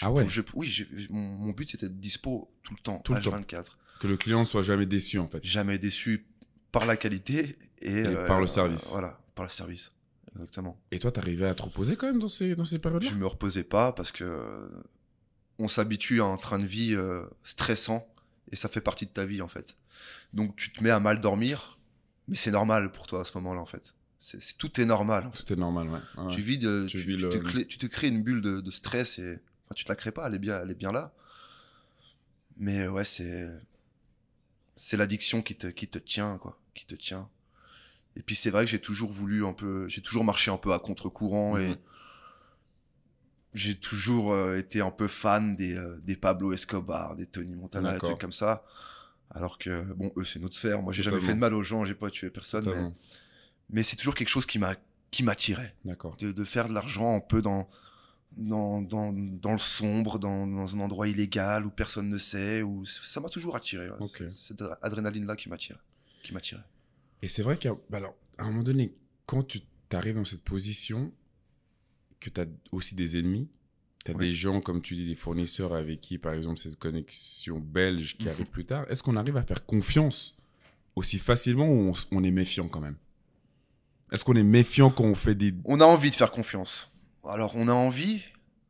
ah ouais. oui, mon, but c'était d'être dispo tout le temps, H24. Que le client soit jamais déçu en fait. Jamais déçu par la qualité et, euh, par le service. voilà, par le service. Exactement. Et toi, t'arrivais à te reposer quand même dans ces, dans ces périodes-là Je me reposais pas parce que euh, on s'habitue à un train de vie euh, stressant et ça fait partie de ta vie en fait. Donc tu te mets à mal dormir, mais c'est normal pour toi à ce moment-là en fait c'est tout est normal. Tout est normal, ouais. Tu vis, tu, te crées, une bulle de, stress et enfin, tu te la crées pas, elle est bien, elle est bien là. Mais ouais, c'est c'est l'addiction qui te qui te tient quoi, qui te tient. Et puis c'est vrai que j'ai toujours voulu un peu, j'ai toujours marché un peu à contre-courant et j'ai toujours euh, été un peu fan euh, des, Pablo Escobar, des Tony Montana, des trucs comme ça. Alors que bon, eux c'est notre sphère. Moi j'ai jamais fait de mal aux gens, j'ai pas tué personne. Mais mais c'est toujours quelque chose qui m'a qui m'attirait. D'accord. De, de, faire de l'argent un peu dans dans, dans, dans le sombre, dans, dans, un endroit illégal où personne ne sait, où ça m'a toujours attiré. Cette adrénaline-là qui m'attire, qui m'attirait. Et c'est vrai qu'à bah à un moment donné, quand tu arrives dans cette position, que tu as aussi des ennemis, tu as des gens, comme tu dis, des fournisseurs avec qui, par exemple, cette connexion belge qui arrive plus tard, est-ce qu'on arrive à faire confiance aussi facilement ou on est méfiant quand même est-ce qu'on est méfiant quand on fait des... On a envie de faire confiance. Alors, on a envie.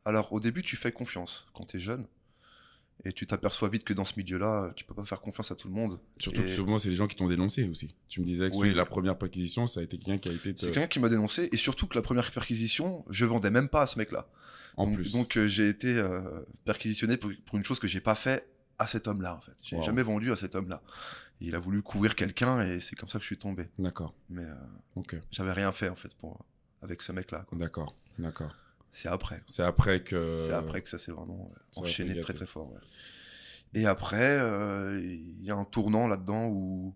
Alors, au début, tu fais confiance quand t'es jeune. Et tu t'aperçois vite que dans ce milieu-là, tu peux pas faire confiance à tout le monde. Surtout que souvent, c'est les gens qui t'ont dénoncé aussi. Tu me disais que la première perquisition, ça a été quelqu'un qui a été. C'est quelqu'un qui m'a dénoncé. Et surtout que la première perquisition, je vendais même pas à ce mec-là. En plus. Donc, euh, j'ai été euh, perquisitionné pour, une chose que j'ai pas fait à cet homme-là, en fait. J'ai jamais vendu à cet homme-là il a voulu couvrir quelqu'un et c'est comme ça que je suis tombé. D'accord. Mais euh, j'avais rien fait en fait pour avec ce mec-là. D'accord, d'accord. C'est après. C'est après que. C'est après que ça s'est vraiment euh, enchaîné très très fort. Et après, euh, il y a un tournant là-dedans où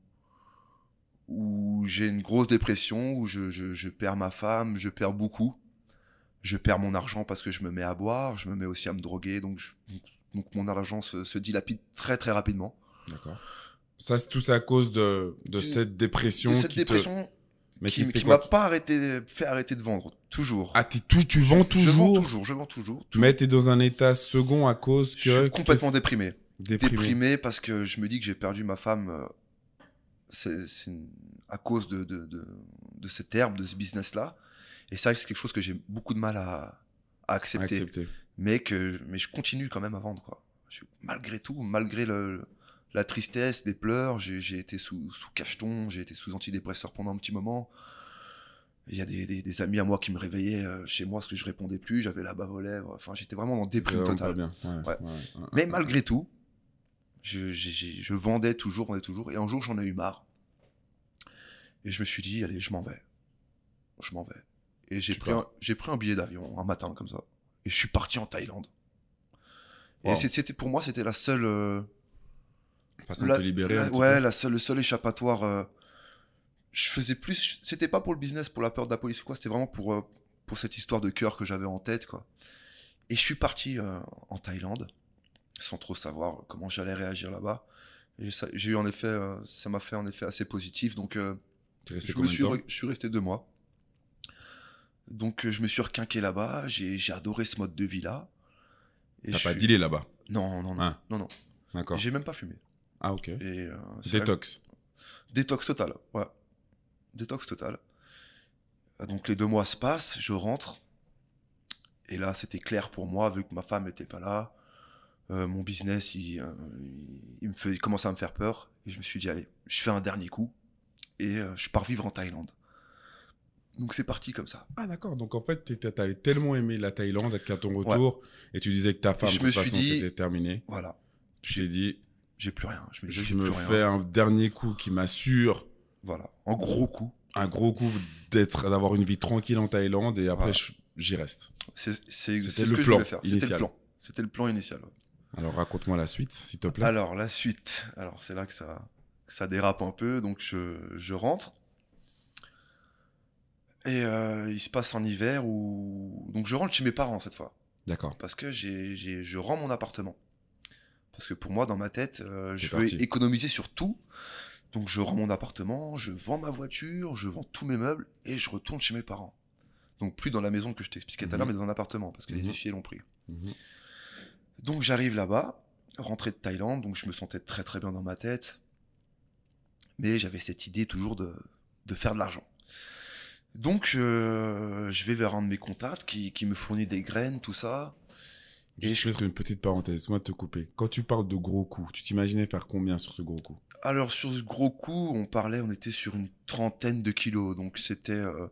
où j'ai une grosse dépression, où je, perds ma femme, je perds beaucoup, je perds mon argent parce que je me mets à boire, je me mets aussi à me droguer, donc mon argent se, se dilapide très très rapidement. D'accord. Ça, c'est tout ça à cause de, de cette dépression. cette qui dépression mais qui, qui m'a pas arrêté, fait arrêter de vendre. Toujours. Ah, tout, tu vends toujours Je vends toujours, je vends toujours. Mais t'es dans un état second à cause que. Je suis complètement déprimé. déprimé. déprimé. parce que je me dis que j'ai perdu ma femme. Euh, c'est à cause de, de, de, de, cette herbe, de ce business-là. Et c'est vrai que c'est quelque chose que j'ai beaucoup de mal à, à accepter. Mais, que, mais je continue quand même à vendre, quoi. malgré tout, malgré le la tristesse, des pleurs. J'ai été sous, cacheton, j'ai été sous antidépresseur pendant un petit moment. Il y a des, amis à moi qui me réveillaient euh, chez moi parce que je répondais plus, j'avais la bave aux lèvres. Enfin, j'étais vraiment en déprime totale. Mais malgré tout, je, vendais toujours, vendais toujours. Et un jour, j'en ai eu marre. Et je me suis dit, allez, je m'en vais. Je m'en vais. Et j'ai pris, pris un billet d'avion un matin comme ça. Et je suis parti en Thaïlande. Et c'était, pour moi, c'était la seule. Euh, ouais, La seule, le seul échappatoire. Euh, je faisais plus. C'était pas pour le business, pour la peur de la police ou quoi. C'était vraiment pour, euh, pour cette histoire de cœur que j'avais en tête, quoi. Et je suis parti euh, en Thaïlande, sans trop savoir comment j'allais réagir là-bas. Et j'ai eu en effet, ça m'a fait en effet assez positif. Donc, je, suis, je suis resté deux mois. Donc, je me suis requinqué là-bas. J'ai adoré ce mode de vie là. T'as pas suis... là-bas Non, non, non. Hein non, non. D'accord. J'ai même pas fumé. Ah, ok. Et, euh, Détox. Détox total, ouais. Détox total. Euh, donc les deux mois se passent, je rentre. Et là, c'était clair pour moi, vu que ma femme n'était pas là. Euh, mon business, il, commençait il me fait, à me faire peur. Et je me suis dit, allez, je fais un dernier coup. Et je pars vivre en Thaïlande. Donc c'est parti comme ça. Ah d'accord, donc en fait, avais tellement aimé la Thaïlande qu'à ton retour, et tu disais que ta femme, je de toute façon, c'était terminé. Voilà. Tu t'es dit, j'ai plus rien. Je me, fais un dernier coup qui m'assure. Voilà, un gros coup. Un gros coup d'être, d'avoir une vie tranquille en Thaïlande et après j'y reste. C'était le, que plan je faire. initial. C'était le plan. initial. Alors raconte-moi la suite, s'il te plaît. Alors la suite. Alors c'est là que ça, ça dérape un peu. Donc je, rentre. Et euh, il se passe en hiver où donc je rentre chez mes parents cette fois. D'accord. Parce que j'ai, je rends mon appartement. Parce que pour moi, dans ma tête, euh, je veux économiser sur tout. Donc je rends mon appartement, je vends ma voiture, je vends tous mes meubles et je retourne chez mes parents. Donc plus dans la maison que je t'expliquais tout à l'heure, mhm. mais dans un appartement, parce que les mhm. huissiers l'ont pris. Mhm. Donc j'arrive là-bas, rentré de Thaïlande, donc je me sentais très très bien dans ma tête. Mais j'avais cette idée toujours de, faire de l'argent. Donc euh, je vais vers un de mes contacts qui, qui me fournit des graines, tout ça. Juste mettre une petite parenthèse, moi te couper. Quand tu parles de gros coups, tu t'imaginais faire combien sur ce gros coup Alors sur ce gros coup, on parlait, on était sur une trentaine de kilos, donc c'était, euh,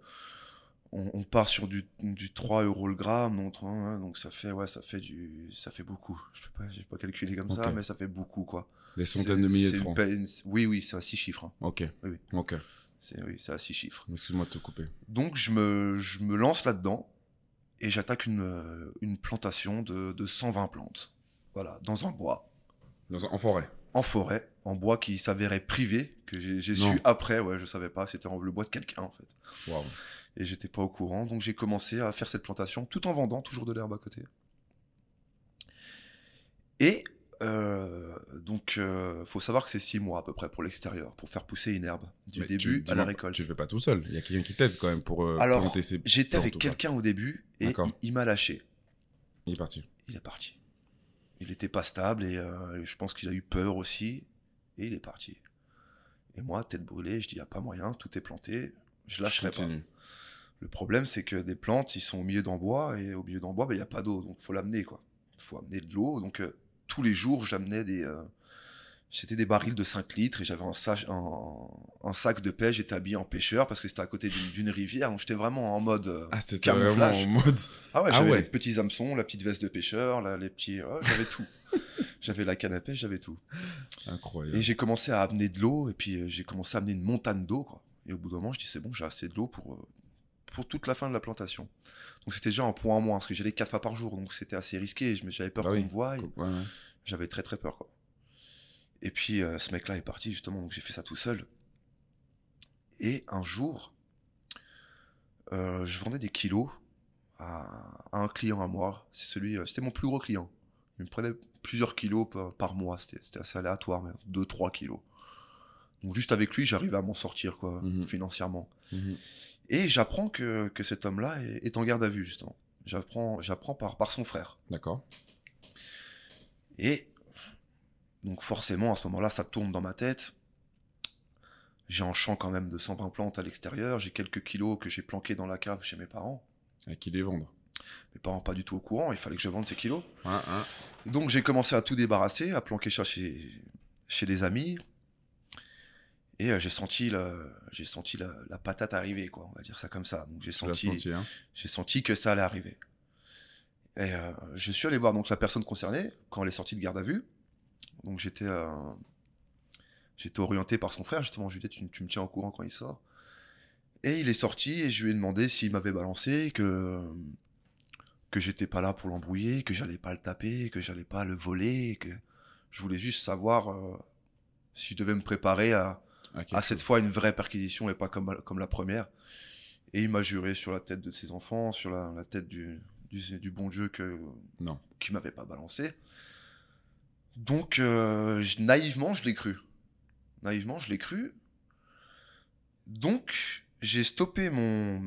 on, part sur du, 3 euros le gramme, donc, hein, donc, ça fait ouais, ça fait du, ça fait beaucoup. Je peux pas, pas calculé comme ça, mais ça fait beaucoup quoi. Des centaines de milliers de francs. oui oui, c'est à six chiffres. Hein. Ok. Oui, oui. Ok. C'est oui, c'est à six chiffres. Excuse-moi de te couper. Donc je me, je me lance là-dedans et j'attaque une, euh, une, plantation de, de, 120 plantes. Voilà, dans un bois. Dans un, en forêt En forêt, en bois qui s'avérait privé, que j'ai su après, ouais, je savais pas, c'était le bois de quelqu'un en fait. Et j'étais pas au courant, donc j'ai commencé à faire cette plantation tout en vendant toujours de l'herbe à côté. Et euh, donc, euh, faut savoir que c'est six mois à peu près pour l'extérieur, pour faire pousser une herbe du début à la récolte. Tu ne fais pas tout seul. Il y a quelqu'un qui t'aide quand même pour. Euh, Alors, j'étais avec quelqu'un au début et il, m'a lâché. Il est parti. Il est parti. Il était pas stable et euh, je pense qu'il a eu peur aussi et il est parti. Et moi, tête brûlée, je dis il n'y a pas moyen, tout est planté, je lâcherai pas. Le problème, c'est que des plantes, ils sont au milieu d'en bois et au milieu d'en bois, ben, il n'y a pas d'eau, donc faut l'amener quoi. Faut amener de l'eau, donc euh, tous les jours, j'amenais des. Euh, c'était des barils de 5 litres et j'avais un, sac de pêche, établi en pêcheur parce que c'était à côté d'une rivière, donc j'étais vraiment en mode euh, ah, c'était en mode... Ah ouais, ah j'avais les petits hameçons, la petite veste de pêcheur, là, les petits... j'avais tout. j'avais la canne à pêche, j'avais tout. Incroyable. Et j'ai commencé à amener de l'eau et puis euh, j'ai commencé à amener une montagne d'eau. Et au bout d'un moment, je dis c'est bon, j'ai assez de l'eau pour, pour toute la fin de la plantation. Donc c'était déjà un point en moins, parce que j'allais quatre fois par jour, donc c'était assez risqué. J'avais peur bah qu'on me voie. J'avais très très peur. Quoi. Et puis euh, ce mec-là est parti, justement, donc j'ai fait ça tout seul. Et un jour, euh, je vendais des kilos à, un client à moi. C'est celui, euh, c'était mon plus gros client. Il me prenait plusieurs kilos par, mois. C'était assez aléatoire, mais 2-3 kilos. Donc juste avec lui, j'arrivais à m'en sortir quoi, mhm. financièrement. Mhm. Et j'apprends que, cet homme-là est, en garde à vue, justement. J'apprends, j'apprends par, par son frère. D'accord. Et donc forcément, à ce moment-là, ça tourne dans ma tête. J'ai un champ quand même de 120 plantes à l'extérieur. J'ai quelques kilos que j'ai planqués dans la cave chez mes parents. À qui les vendre Mes parents pas du tout au courant. Il fallait que je vende ces kilos. Donc j'ai commencé à tout débarrasser, à planquer ça chez, chez des amis. Et euh, j'ai senti, le, j'ai senti la, la, patate arriver, quoi, on va dire ça comme ça. Donc j'ai senti, hein. j'ai senti que ça allait arriver. Et euh, je suis allé voir donc la personne concernée quand elle est sortie de garde à vue. Donc j'étais, euh, j'étais orienté par son frère justement. Je lui ai dit tu, tu me tiens au courant quand il sort. Et il est sorti et je lui ai demandé s'il m'avait balancé, que que j'étais pas là pour l'embrouiller, que j'allais pas le taper, que j'allais pas le voler, que je voulais juste savoir si je devais me préparer à cette fois une vraie perquisition et pas comme, comme la première. Et il m'a juré sur la tête de ses enfants, sur la, tête du, du, bon Dieu que non, qui m'avait pas balancé. Donc euh, naïvement, je l'ai cru. Naïvement, je l'ai cru. Donc j'ai stoppé mon,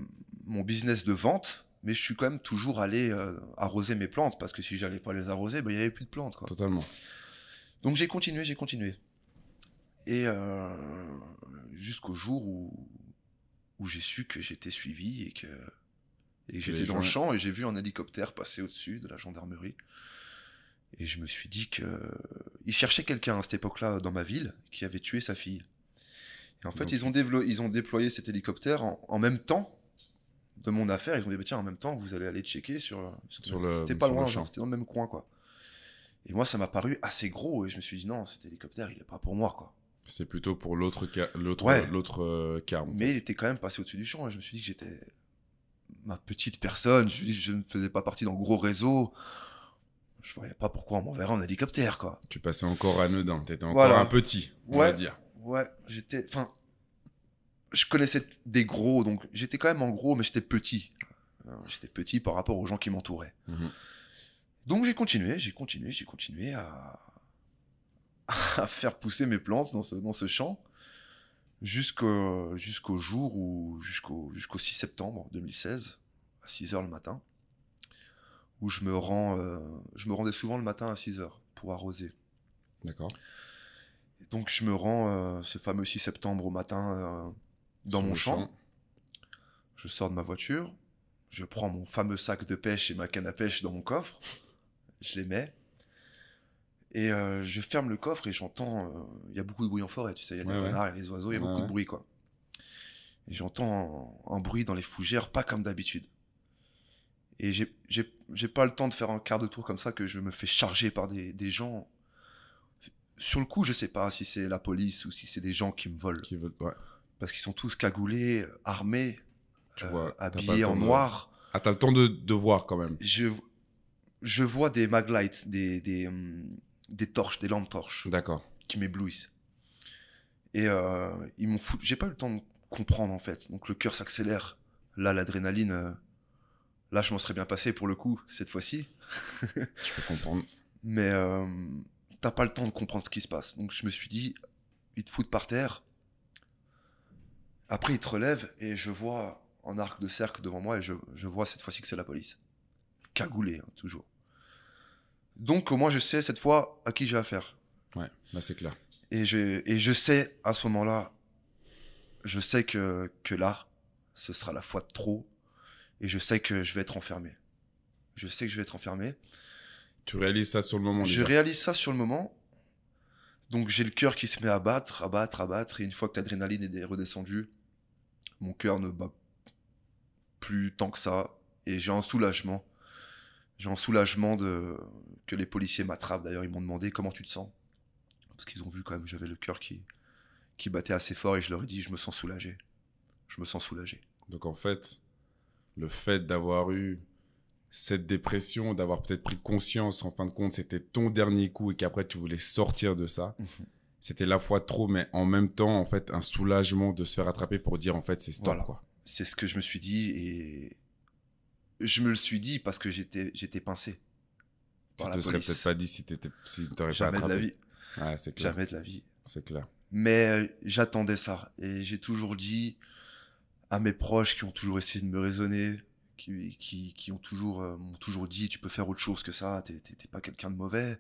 mon business de vente, mais je suis quand même toujours allé euh, arroser mes plantes parce que si j'allais pas les arroser, ben, il n'y avait plus de plantes. Totalement. Donc j'ai continué, j'ai continué. Et euh, jusqu'au jour où, où j'ai su que j'étais suivi et que, et j'étais dans le champ et j'ai vu un hélicoptère passer au-dessus de la gendarmerie. Et je me suis dit que ils cherchaient quelqu'un à cette époque-là dans ma ville qui avait tué sa fille. Et en fait, ils, ont ils ont déployé cet hélicoptère en, même temps de mon affaire. Ils ont dit, bah, tiens, en même temps, vous allez aller checker sur... sur le... C'était pas loin, c'était dans le même coin, quoi. Et moi, ça m'a paru assez gros et je me suis dit, non, cet hélicoptère, il est pas pour moi, quoi. C'est plutôt pour l'autre euh, cas, l'autre, l'autre Mais il était quand même passé au-dessus du champ. Hein. je me suis dit que j'étais ma petite personne. Je, je ne faisais pas partie d'un gros réseau. Je voyais pas pourquoi on m'enverrait en hélicoptère, quoi. Tu passais encore à Tu T'étais encore un petit, on ouais, va dire. Ouais, j'étais. Enfin, je connaissais des gros, donc j'étais quand même en gros, mais j'étais petit. Euh, j'étais petit par rapport aux gens qui m'entouraient. Mhm. Donc j'ai continué, j'ai continué, j'ai continué à, à faire pousser mes plantes dans ce, dans ce champ jusqu'au jusqu'au jour ou jusqu'au jusqu'au 6 septembre 2016 à 6 heures le matin où je me rends euh, je me rendais souvent le matin à 6 heures pour arroser d'accord donc je me rends euh, ce fameux 6 septembre au matin euh, dans mon champ je sors de ma voiture je prends mon fameux sac de pêche et ma canne à pêche dans mon coffre je les mets et euh, je ferme le coffre et j'entends. Euh, il y a beaucoup de bruit en forêt, tu sais. Il y a des ouais, les oiseaux, il y a beaucoup de bruit, quoi. Et j'entends un, bruit dans les fougères, pas comme d'habitude. Et j'ai pas le temps de faire un quart de tour comme ça que je me fais charger par des, des gens. Sur le coup, je sais pas si c'est la police ou si c'est des gens qui me volent. Qui veulent, Parce qu'ils sont tous cagoulés, armés, tu vois, euh, habillés en noir. Ah, t'as le temps de, de voir quand même. Je, je vois des maglites, des. des hum, des torches, des lampes torches. D'accord. Qui m'éblouissent. Et euh, ils m'ont foutu. J'ai pas eu le temps de comprendre en fait. Donc le cœur s'accélère. Là, l'adrénaline. Euh, là, je m'en serais bien passé pour le coup cette fois-ci. je peux comprendre. Mais euh, t'as pas le temps de comprendre ce qui se passe. Donc je me suis dit, ils te foutent par terre. Après, ils te relèvent et je vois en arc de cercle devant moi et je, je vois cette fois-ci que c'est la police. Cagoulé, hein, toujours. Donc, au moins, je sais cette fois à qui j'ai affaire. Ouais, bah, c'est clair. Et je, et je sais à ce moment-là, je sais que, que là, ce sera la fois de trop. Et je sais que je vais être enfermé. Je sais que je vais être enfermé. Tu réalises ça sur le moment Je réalise ça sur le moment. Donc j'ai le cœur qui se met à battre, à battre, à battre. Et une fois que l'adrénaline est redescendue, mon cœur ne bat plus tant que ça. Et j'ai un soulagement j'ai un soulagement de que les policiers m'attrapent. D'ailleurs, ils m'ont demandé comment tu te sens, parce qu'ils ont vu quand même j'avais le cœur qui qui battait assez fort et je leur ai dit je me sens soulagé. Je me sens soulagé. Donc en fait, le fait d'avoir eu cette dépression, d'avoir peut-être pris conscience en fin de compte, c'était ton dernier coup et qu'après tu voulais sortir de ça. Mhm. C'était la fois trop, mais en même temps, en fait, un soulagement de se faire attraper pour dire en fait c'est stop C'est ce que je me suis dit et je me le suis dit parce que j'étais, j'étais pincé. Tu te serais peut-être pas dit si t'étais, si t'aurais Jamais de la vie. Ouais, c'est clair. Jamais de la vie. C'est clair. Mais euh, j'attendais ça. Et j'ai toujours dit à mes proches qui ont toujours essayé de me raisonner, qui, qui, qui ont toujours, euh, m'ont toujours dit, tu peux faire autre chose que ça, t'es, t'es, pas quelqu'un de mauvais,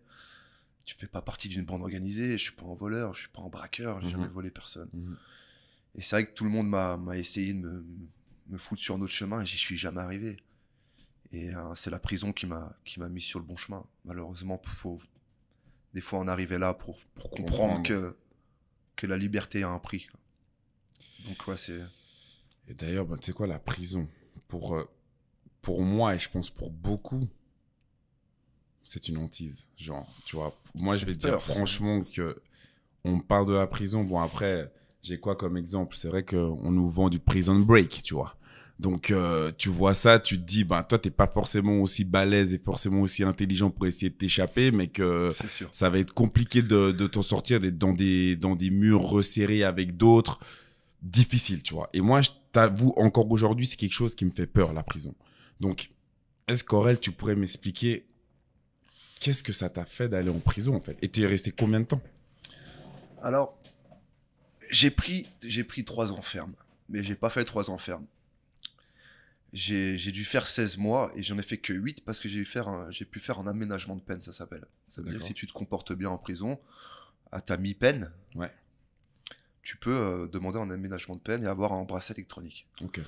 tu fais pas partie d'une bande organisée, je suis pas un voleur, je suis pas un braqueur, j'ai jamais mhm. volé personne. Mhm. Et c'est vrai que tout le monde m'a, m'a essayé de me, me foutre sur notre chemin et j'y suis jamais arrivé. Et euh, c'est la prison qui m'a qui m'a mis sur le bon chemin. Malheureusement, faut des fois en arriver là pour, comprendre que que la liberté a un prix. Donc ouais, c'est. Et d'ailleurs, ben tu sais quoi, la prison pour euh, pour moi et je pense pour beaucoup, c'est une hantise. Genre, tu vois, moi je vais dire franchement que on parle de la prison. Bon après, j'ai quoi comme exemple C'est vrai on nous vend du prison break, tu vois. Donc euh, tu vois ça, tu te dis, ben toi t'es pas forcément aussi balèze et forcément aussi intelligent pour essayer de t'échapper, mais que ça va être compliqué de, t'en sortir, d'être dans des, dans des murs resserrés avec d'autres, difficile, tu vois. Et moi, je t'avoue, encore aujourd'hui, c'est quelque chose qui me fait peur, la prison. Donc, est-ce qu'Aurel, tu pourrais m'expliquer qu'est-ce que ça t'a fait d'aller en prison, en fait Et t'es resté combien de temps Alors, j'ai pris, j'ai pris trois enfermes, mais j'ai pas fait trois enfermes j'ai dû faire 16 mois et j'en ai fait que 8 parce que j'ai pu faire un aménagement de peine, ça s'appelle. Ça veut dire que si tu te comportes bien en prison, à ta mi-peine, ouais. tu peux euh, demander un aménagement de peine et avoir un bracelet électronique. Ok.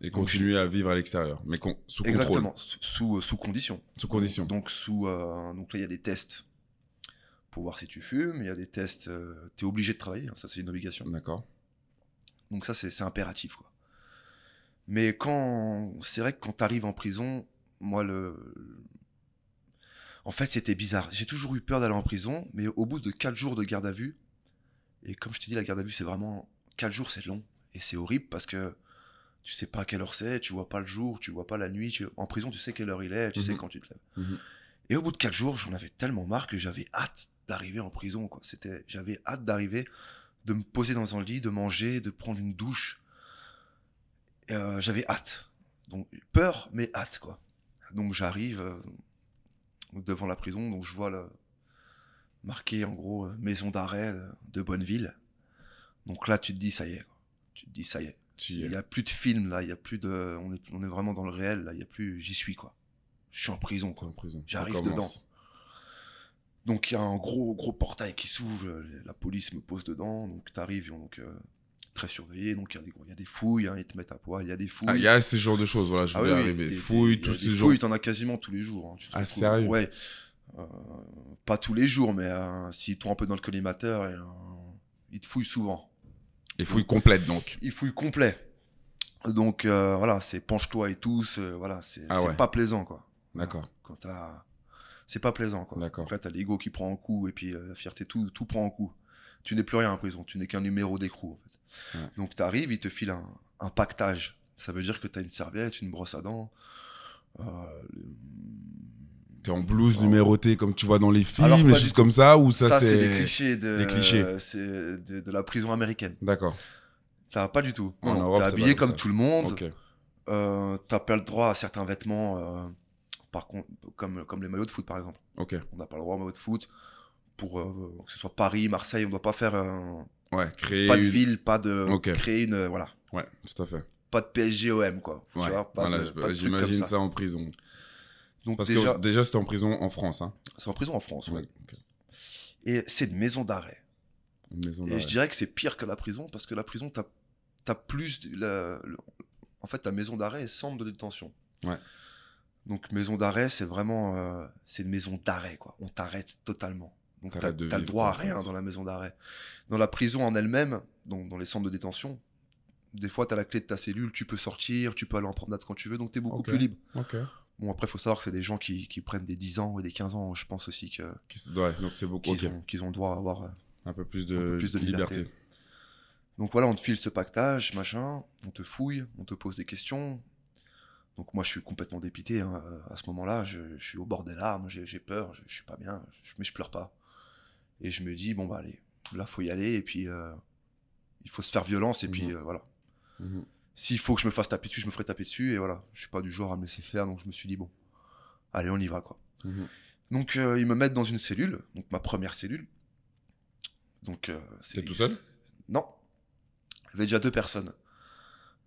Et continuer à vivre à l'extérieur, mais sous contrôle. Exactement, sous, sous, condition. Euh, sous condition. Donc, sous, euh, donc là, il y a des tests pour voir si tu fumes, il y a des tests, euh, tu es obligé de travailler, hein, ça c'est une obligation. D'accord. Donc ça, c'est impératif, quoi. Mais quand, c'est vrai que quand t'arrives en prison, moi le, en fait c'était bizarre. J'ai toujours eu peur d'aller en prison, mais au bout de quatre jours de garde à vue, et comme je te dis la garde à vue c'est vraiment quatre jours, c'est long et c'est horrible parce que tu sais pas à quelle heure c'est, tu vois pas le jour, tu vois pas la nuit. En prison, tu sais quelle heure il est, tu sais mhm. quand tu te lèves. Mhm. Et au bout de quatre jours, j'en avais tellement marre que j'avais hâte d'arriver en prison. Quoi. C'était, j'avais hâte d'arriver, de me poser dans un lit, de manger, de prendre une douche, euh, j'avais hâte. Donc, peur, mais hâte, quoi. Donc, j'arrive euh, devant la prison, donc je vois marqué, en gros, euh, maison d'arrêt de Bonneville. Donc là, tu te dis, ça y est. Tu te dis, ça y est. Il n'y a plus de film, là. Il y a plus de. On est, vraiment dans le réel, Il y a plus. J'y suis, quoi. Je suis en prison, J'arrive dedans. Donc il y a un gros gros portail qui s'ouvre, la police me pose dedans, donc arrives... donc très surveillé, donc il y, a des fouilles, ils te mettent à poids, il y a des fouilles. Hein, il y a ah, ce genre de choses, voilà, je ah vais arriver. Fouilles, tous ces jours. Fouilles, t'en as quasiment tous les jours. Hein, ah, sérieux Ouais. Euh, pas tous les jours, mais si euh, s'ils tournent un peu dans le collimateur, euh, ils te fouillent souvent. Et fouillent complète donc. Ils fouillent complet. Donc voilà, c'est penche-toi et tous, voilà, ah c'est pas plaisant quoi. D'accord. Quand C'est pas plaisant quoi. D'accord. Là, t'as l'ego qui prend un coup et puis la fierté, tout, tout prend un coup tu n'es plus rien en prison, tu n'es qu'un numéro d'écrou. En fait. Donc tu arrives, ils te filent un, pactage. Ça veut dire que tu as une serviette, une brosse à dents. Euh, T'es en blouse numéroté numérotée comme tu vois dans les films, juste comme ça, ou ça, c'est les clichés, de, de, la prison américaine. D'accord. Ça pas du tout. Non, t'es habillé comme, tout le monde. tu Euh, t'as pas le droit à certains vêtements, euh, par contre, comme, comme les maillots de foot par exemple. Ok. On n'a pas le droit aux maillots de foot. Euh, que ce soit Paris, Marseille, on doit pas faire un... Ouais, créer Pas de ville, pas de... Créer une... Euh, voilà. Ouais, tout à fait. Pas de PSGOM, quoi. voilà, j'imagine ça. en prison. Donc Parce déjà... que déjà, c'était en prison en France, hein. C'est en prison en France, ouais. Et c'est une maison d'arrêt. Et je dirais que c'est pire que la prison, parce que la prison, t'as as plus... En fait, ta maison d'arrêt est centre de détention. Ouais. Donc maison d'arrêt, c'est vraiment euh, c'est une maison d'arrêt quoi. On t'arrête totalement. Donc t'as le droit à rien dans la maison d'arrêt. Dans la prison en elle-même, dans, les centres de détention, des fois t'as la clé de ta cellule, tu peux sortir, tu peux aller en promenade quand tu veux, donc t'es beaucoup plus libre. Bon, après, faut savoir que c'est des gens qui, prennent des 10 ans et des 15 ans, je pense aussi que. donc c'est beaucoup. Qu'ils ont, le droit à avoir. Euh, un peu plus de, de liberté. Donc voilà, on te file ce pactage, machin, on te fouille, on te pose des questions. Donc moi, je suis complètement dépité hein, à ce moment-là. Je, suis au bord des larmes, j'ai peur, je, je, suis pas bien, mais je pleure pas. Et je me dis, bon, bah allez, là, faut y aller, et puis euh, il faut se faire violence, et puis mhm. euh, voilà. Mhm. S'il faut que je me fasse taper dessus, je me ferai taper dessus, et voilà. Je suis pas du genre à me laisser faire, donc je me suis dit, bon, allez, on y va, quoi. Mhm. Donc, euh, ils me mettent dans une cellule, donc ma première cellule. Donc, c'est. tout seul Non. Il y avait déjà deux personnes.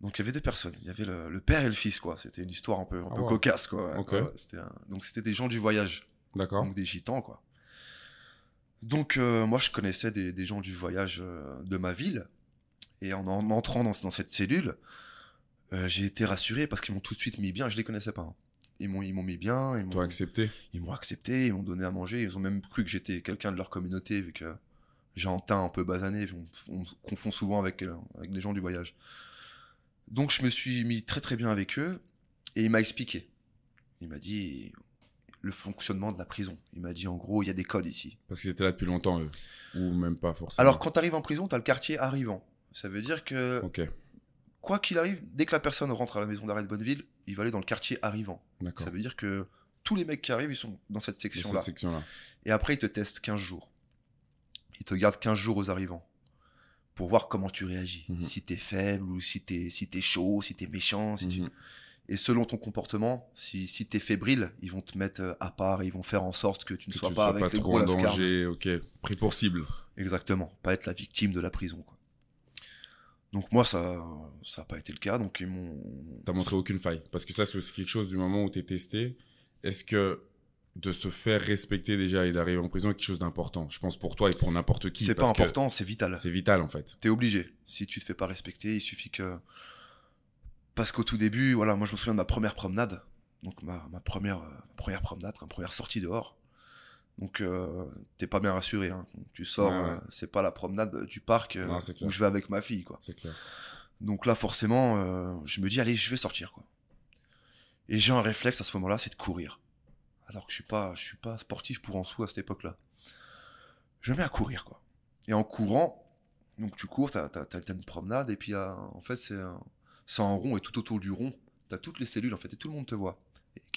Donc il y avait deux personnes. Il y avait le, père et le fils, quoi. C'était une histoire un peu, ah cocasse, quoi. Donc c'était des gens du voyage. D'accord. Donc des gitans, quoi. Donc, euh, moi, je connaissais des, gens du voyage euh, de ma ville. Et en, entrant dans, cette cellule, euh, j'ai été rassuré parce qu'ils m'ont tout de suite mis bien. Je les connaissais pas. Hein. Ils m'ont, ils m'ont mis bien. Ils m'ont accepté. Ils m'ont accepté. Ils m'ont donné à manger. Ils ont même cru que j'étais quelqu'un de leur communauté vu que j'ai un teint un peu basané. On, confond souvent avec, avec des gens du voyage. Donc, je me suis mis très très bien avec eux et il m'a expliqué. Il m'a dit le fonctionnement de la prison. Il m'a dit en gros, il y a des codes ici. Parce qu'ils étaient là depuis longtemps, eux. Ou même pas forcément. Alors quand tu arrives en prison, tu as le quartier arrivant. Ça veut dire que. Quoi qu'il arrive, dès que la personne rentre à la maison d'arrêt de Bonneville, il va aller dans le quartier arrivant. Ça veut dire que tous les mecs qui arrivent, ils sont dans cette section-là. Et après, ils te testent 15 jours. Ils te gardent 15 jours aux arrivants pour voir comment tu réagis. Mhm. Si t'es faible ou si t'es si es chaud, si t'es méchant. Si tu... Mhm. Et selon ton comportement, si, si t'es fébrile, ils vont te mettre euh, à part, ils vont faire en sorte que tu ne sois tu pas avec pas trop gros en danger, ok, pris pour cible. Exactement, pas être la victime de la prison. Donc moi, ça ça n'a pas été le cas, donc ils m'ont... montré aucune faille, parce que ça, c'est quelque chose du moment où tu es testé. Est-ce que de se faire respecter déjà et d'arriver en prison est quelque chose d'important. Je pense pour toi et pour n'importe qui. C'est pas important, c'est vital. C'est vital en fait. Tu es obligé. Si tu te fais pas respecter, il suffit que parce qu'au tout début, voilà, moi je me souviens de ma première promenade, donc ma, ma première, euh, première promenade, ma première sortie dehors. Donc euh, t'es pas bien rassuré. Hein. Tu sors, euh, c'est pas la promenade du parc où je vais avec ma fille, quoi. Clair. Donc là, forcément, je me dis, allez, je vais sortir, quoi. Et j'ai un réflexe à ce moment-là, c'est de courir. Alors que je suis pas, je suis pas sportif pour en sous à cette époque-là. Je me mets à courir, quoi. Et en courant, donc tu cours, t'as as, une promenade, et puis en fait, c'est c'est en rond et tout autour du rond, t'as toutes les cellules en fait et tout le monde te voit.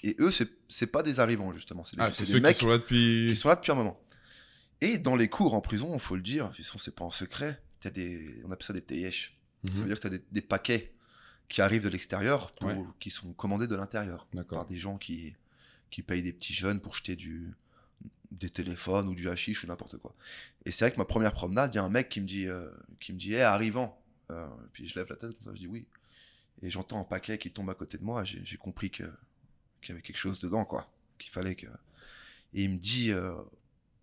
Et, eux, c'est pas des arrivants justement, c'est des, ah, mecs qui sont là depuis, sont là depuis un moment. Et dans les cours en prison, il faut le dire, ils sont c'est pas en secret. As des, on appelle ça des TH. Mhm. Ça veut dire que t'as des, des paquets qui arrivent de l'extérieur, qui sont commandés de l'intérieur par des gens qui qui payent des petits jeunes pour jeter du des téléphones ou du hashish ou n'importe quoi. Et c'est vrai que ma première promenade, il y a un mec qui me dit euh, qui me dit hé eh, arrivant." Euh, puis je lève la tête comme ça, je dis "Oui." Et j'entends un paquet qui tombe à côté de moi. J'ai compris que qu'il y avait quelque chose dedans, quoi. Qu'il fallait que. Et il me dit, euh,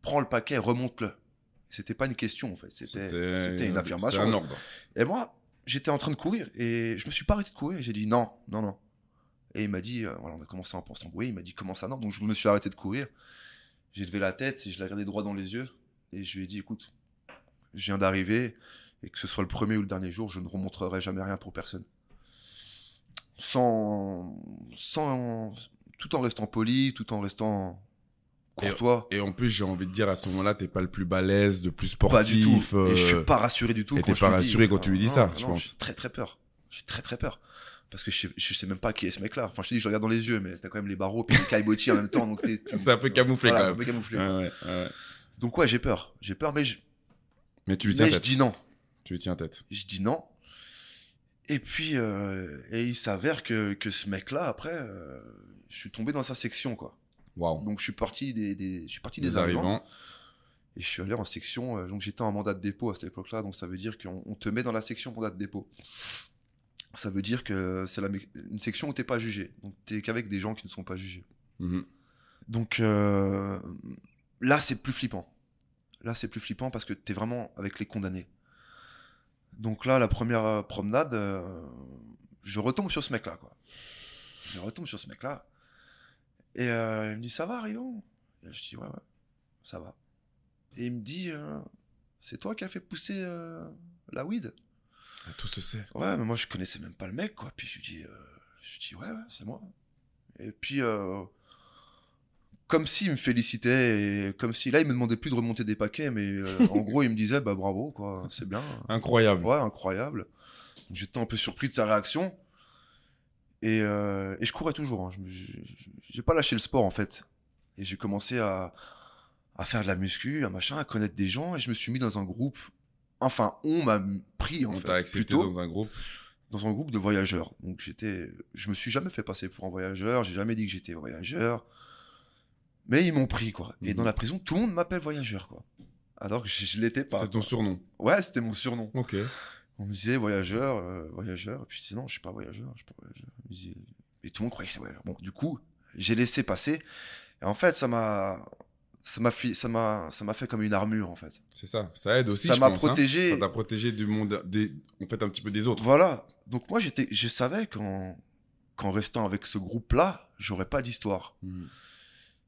prends le paquet, remonte-le. C'était pas une question, en fait. C'était une euh, affirmation. Un ordre. Et moi, j'étais en train de courir et je me suis pas arrêté de courir. J'ai dit non, non, non. Et il m'a dit, euh, voilà, on a commencé à en oui Il m'a dit, comment ça, non Donc je me suis arrêté de courir. J'ai levé la tête et je l'ai regardé droit dans les yeux. Et je lui ai dit, écoute, je viens d'arriver et que ce soit le premier ou le dernier jour, je ne remontrerai jamais rien pour personne sans, sans, tout en restant poli, tout en restant courtois. Et, en plus, j'ai envie de dire à ce moment-là, t'es pas le plus balèze, le plus sportif. Pas du tout. Et je suis euh, pas rassuré du tout. Et t'es pas rassuré quand tu lui dis ça, je pense. J'ai très très peur. J'ai très très peur. Parce que je sais, même pas qui est ce mec-là. Enfin, je te dis, je regarde dans les yeux, mais t'as quand même les barreaux et les caillebotis en même temps. Donc C'est un peu camouflé quand même. Donc ouais, j'ai peur. J'ai peur, mais je. Mais tu lui tiens mais je dis non. Tu lui tiens tête. Je dis non. Et puis, euh, et il s'avère que, ce mec-là, après, euh, je suis tombé dans sa section, quoi. Wow. Donc, je suis parti des, je suis parti des, arrivants. Et je suis allé en section. Euh, donc, j'étais en mandat de dépôt à cette époque-là. Donc, ça veut dire qu'on te met dans la section mandat de dépôt. Ça veut dire que c'est une section où t'es pas jugé. Donc, t'es qu'avec des gens qui ne sont pas jugés. Mm-hmm. Donc, là, c'est plus flippant. Là, c'est plus flippant parce que tu es vraiment avec les condamnés. Donc là, la première euh, promenade, euh, je retombe sur ce mec-là, quoi. Je retombe sur ce mec-là. Et euh, il me dit, ça va, Rion je dis, ouais, ouais, ça va. Et il me dit, c'est toi qui as fait pousser la weed ah, Tout se sait. Ouais, mais moi, je connaissais même pas le mec, quoi. Puis je lui dis, je dis ouais, ouais c'est moi. Et puis, comme s'il me félicitait comme s'il, là il me demandait plus de remonter des paquets mais euh, en gros il me disait bah bravo quoi c'est bien incroyable incroyable j'étais un peu surpris de sa réaction et, euh, je courais toujours hein. Je n'ai pas lâché le sport en fait et j'ai commencé à, faire de la muscu à machin à connaître des gens et je me suis mis dans un groupe enfin on m'a pris en on fait accepté dans un groupe dans un groupe de voyageurs donc j'étais je me suis jamais fait passer pour un voyageur j'ai jamais dit que j'étais voyageur mais ils m'ont pris, quoi. Et dans mhm. la prison, tout le monde m'appelle voyageur, quoi. Alors que je, je l'étais pas. C'est ton surnom Ouais, c'était mon surnom. Ok. On me disait voyageur, euh, voyageur. Et puis je disais non, je suis pas voyageur, je suis pas voyageur. Et tout le monde croyait que c'était Bon, du coup, j'ai laissé passer. Et en fait, ça m'a. Ça m'a ça m'a ça m'a fait comme une armure en fait. C'est ça, ça aide aussi. Ça m'a hein. protégé. Ça t'a protégé du monde des en fait un petit peu des autres. Voilà. Donc moi j'étais je savais qu'en restant avec ce groupe là, j'aurais pas d'histoire. Mhm.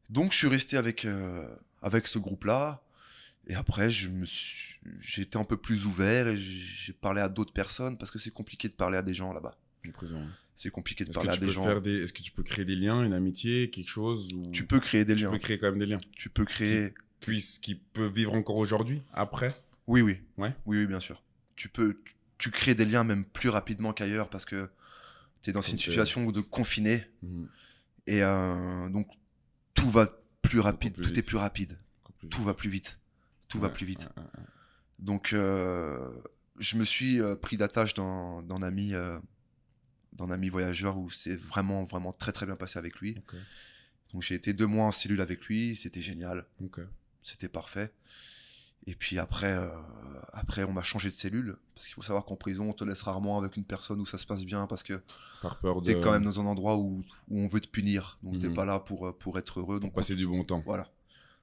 Donc je suis resté avec euh, avec ce groupe-là. Et après, je me un peu plus ouvert et j'ai parlé à d'autres personnes parce que c'est compliqué de parler à des gens là-bas. Présent. Hein. C'est compliqué de parler à des gens. Est-ce que tu peux créer des liens, une amitié, quelque chose Tu peux créer des liens. Tu peux créer quand même des liens. Tu peux créer. Puisqu'il peut vivre encore aujourd'hui, après. Oui, oui. Ouais. Oui, oui, bien sûr. Tu peux, tu, crées des liens même plus rapidement qu'ailleurs parce que tu es dans une situation de confiné. Mhm. Et euh, donc tout va plus rapide, tout est plus rapide, tout va plus vite, tout va plus vite. Donc, euh, je me suis euh, pris d'attache d'un ami, euh, d'un ami voyageur où c'est vraiment, vraiment très, très bien passé avec lui. Donc, j'ai été deux mois en cellule avec lui, c'était génial, c'était parfait. Et puis après, euh, après on m'a changé de cellule, parce qu'il faut savoir qu'en prison, on te laisse rarement avec une personne où ça se passe bien, parce que t'es quand même dans un endroit où, où on veut te punir, donc t'es mhm. pas là pour, euh, pour être heureux. Pour donc passer du bon temps. Voilà,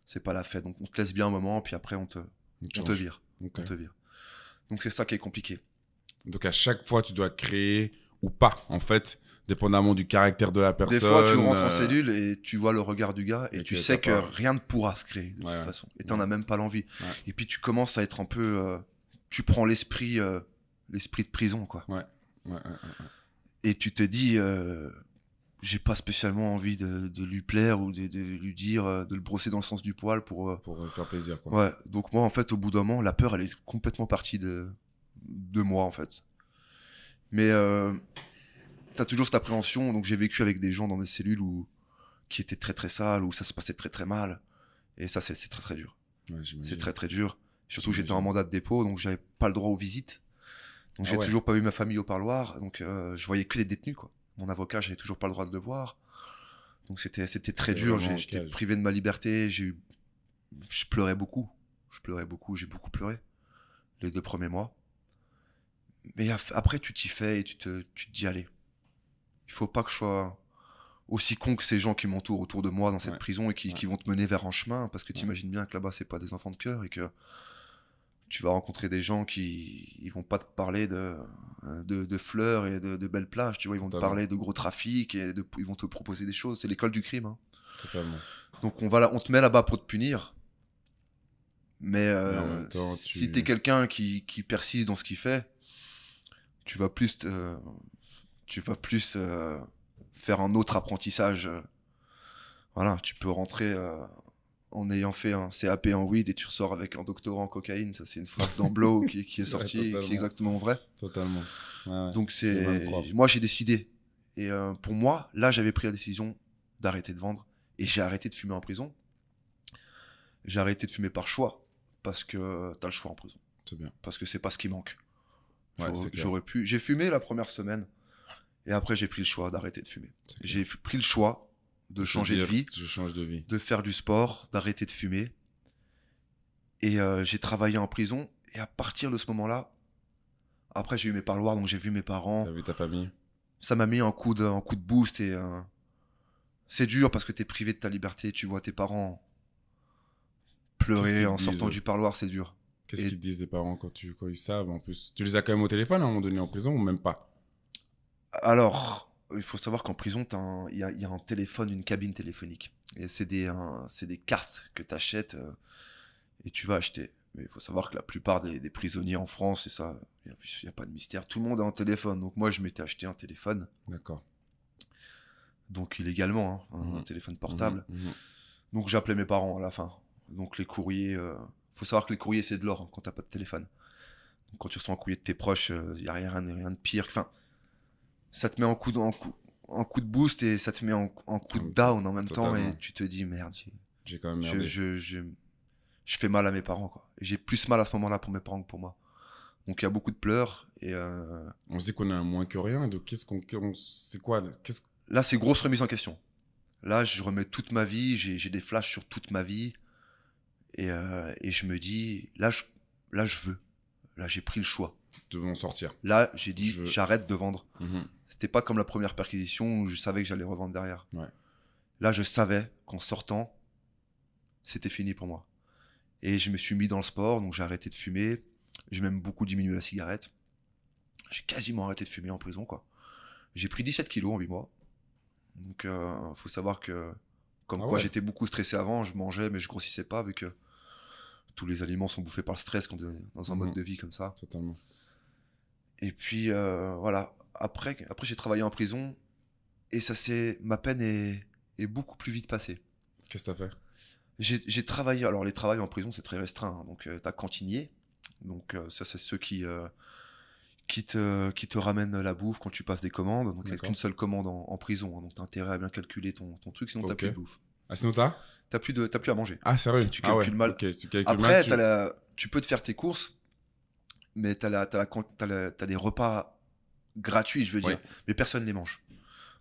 c'est pas la fête. Donc on te laisse bien un moment, puis après on te, te vire. On te vire. Donc c'est ça qui est compliqué. Donc à chaque fois, tu dois créer ou pas, en fait, dépendamment du caractère de la personne. Des fois, tu rentres en euh, cellule et tu vois le regard du gars et, tu sais que rien ne pourra se créer de toute façon. Et tu t'en as même pas l'envie. Et puis tu commences à être un peu, euh, tu prends l'esprit, euh, l'esprit de prison, quoi. Ouais. et tu te dis, j'ai pas spécialement envie de, lui plaire ou de, lui dire, de le brosser dans le sens du poil pour. pour faire plaisir, quoi. Ouais. Donc moi, en fait, au bout d'un moment, la peur, elle est complètement partie de, de moi, en fait. Mais t'as toujours cette appréhension. Donc j'ai vécu avec des gens dans des cellules où qui étaient très très sales, où ça se passait très très mal. Et ça, c'est très très dur. c'est très très dur. Surtout j'étais en mandat de dépôt, donc j'avais pas le droit aux visites. Donc ah j'ai toujours pas eu ma famille au parloir, donc euh, je voyais que des détenus quoi. Mon avocat, j'avais toujours pas le droit de le voir. Donc c'était c'était très dur. J'étais privé de ma liberté. J'ai eu... je pleurais beaucoup. Je pleurais beaucoup. J'ai beaucoup pleuré les deux premiers mois. Mais après tu t'y fais et tu te tu te dis allez, il faut pas que je sois aussi con que ces gens qui m'entourent autour de moi dans cette prison et qui, vont te mener vers un chemin parce que tu imagines bien que là-bas c'est pas des enfants de cœur et que tu vas rencontrer des gens qui ils vont pas te parler de euh, de, fleurs et de, belles plages tu vois ils vont te parler de gros trafic et ils vont te proposer des choses c'est l'école du crime hein. Totalement. donc on va là, on te met là-bas pour te punir mais, euh, si tu... es quelqu'un qui, qui persiste dans ce qu'il fait tu vas plus te, tu vas plus euh, faire un autre apprentissage. Euh, voilà, tu peux rentrer euh, en ayant fait un CAP en weed et tu ressors avec un doctorat en cocaïne. Ça, c'est une phrase d'Amblo qui, est sortie, qui est exactement vraie. Totalement. Donc, c'est. Moi, j'ai décidé. Et pour moi, là, j'avais pris la décision d'arrêter de vendre et j'ai arrêté de fumer en prison. J'ai arrêté de fumer par choix parce que t'as le choix en prison. C'est bien. Parce que c'est pas ce qui manque. J'aurais pu. J'ai fumé la première semaine. Et après, j'ai pris le choix d'arrêter de fumer. J'ai pris le choix de changer de vie, je change de vie, de faire du sport, d'arrêter de fumer. Et euh, j'ai travaillé en prison. Et à partir de ce moment-là, après, j'ai eu mes parloirs, donc j'ai vu mes parents. T'as vu ta famille Ça m'a mis un coup, de, coup de boost. Et c'est dur parce que t'es privé de ta liberté. Tu vois tes parents pleurer en sortant du parloir, c'est dur. Qu'est-ce qu'ils disent des parents quand, tu, quand ils savent En plus, tu les as quand même au téléphone hein, à un moment donné en prison ou même pas alors, il faut savoir qu'en prison, il y, a un téléphone, une cabine téléphonique. Et c'est des, cartes que tu achètes euh, et tu vas acheter. Mais il faut savoir que la plupart des, prisonniers en France, et ça, il n'y a, pas de mystère, tout le monde a un téléphone. Donc moi, je m'étais acheté un téléphone. D'accord. Donc illégalement, hein, un mhm. téléphone portable. Mhm, mhm. Donc j'appelais mes parents à la fin. Donc les courriers, Il euh, faut savoir que les courriers, c'est de l'or quand hein, quand t'as pas de téléphone. quand tu reçois un courrier de tes proches, il euh, n'y a rien, rien de pire. Enfin, ça te met en coup de, en coup, de boost et ça te met en, coup de down en même temps et tu te dis merde. J'ai quand même Je, fais mal à mes parents quoi. J'ai plus mal à ce moment-là pour mes parents que pour moi. Donc il y a beaucoup de pleurs et. Euh, On se dit qu'on a moins que rien. Donc qu'est-ce qu'on, c'est quoi Là c'est grosse remise en question. Là je remets toute ma vie. J'ai, des flashs sur toute ma vie euh, et, je me dis là je, là je veux. Là j'ai pris le choix. De m'en sortir. Là j'ai dit j'arrête de vendre. Mm-hmm. C'était pas comme la première perquisition où je savais que j'allais revendre derrière. Là, je savais qu'en sortant, c'était fini pour moi. Et je me suis mis dans le sport, donc j'ai arrêté de fumer. J'ai même beaucoup diminué la cigarette. J'ai quasiment arrêté de fumer en prison, quoi. J'ai pris 17 kilos en 8 mois. Donc, euh, faut savoir que, comme ah quoi j'étais beaucoup stressé avant, je mangeais, mais je grossissais pas, vu que tous les aliments sont bouffés par le stress quand on est dans un mhm. mode de vie comme ça. Totalement. Et puis, euh, voilà, après, après j'ai travaillé en prison et ça c'est ma peine est, est, beaucoup plus vite passée. Qu'est-ce que t'as fait J'ai travaillé. Alors les travails en prison c'est très restreint, hein. donc euh, tu as cantinier. Donc euh, ça c'est ceux qui euh, qui te qui te ramènent la bouffe quand tu passes des commandes. Donc t'as qu'une seule commande en, prison, donc hein. donc t'as intérêt à bien calculer ton, ton truc sinon tu t'as plus de bouffe. Ah sinon t'as T'as plus plus à manger. Ah, ah c'est vrai tu calcules mal. Après tu... tu peux te faire tes courses, mais t'as as as des repas gratuit je veux dire, mais personne ne les mange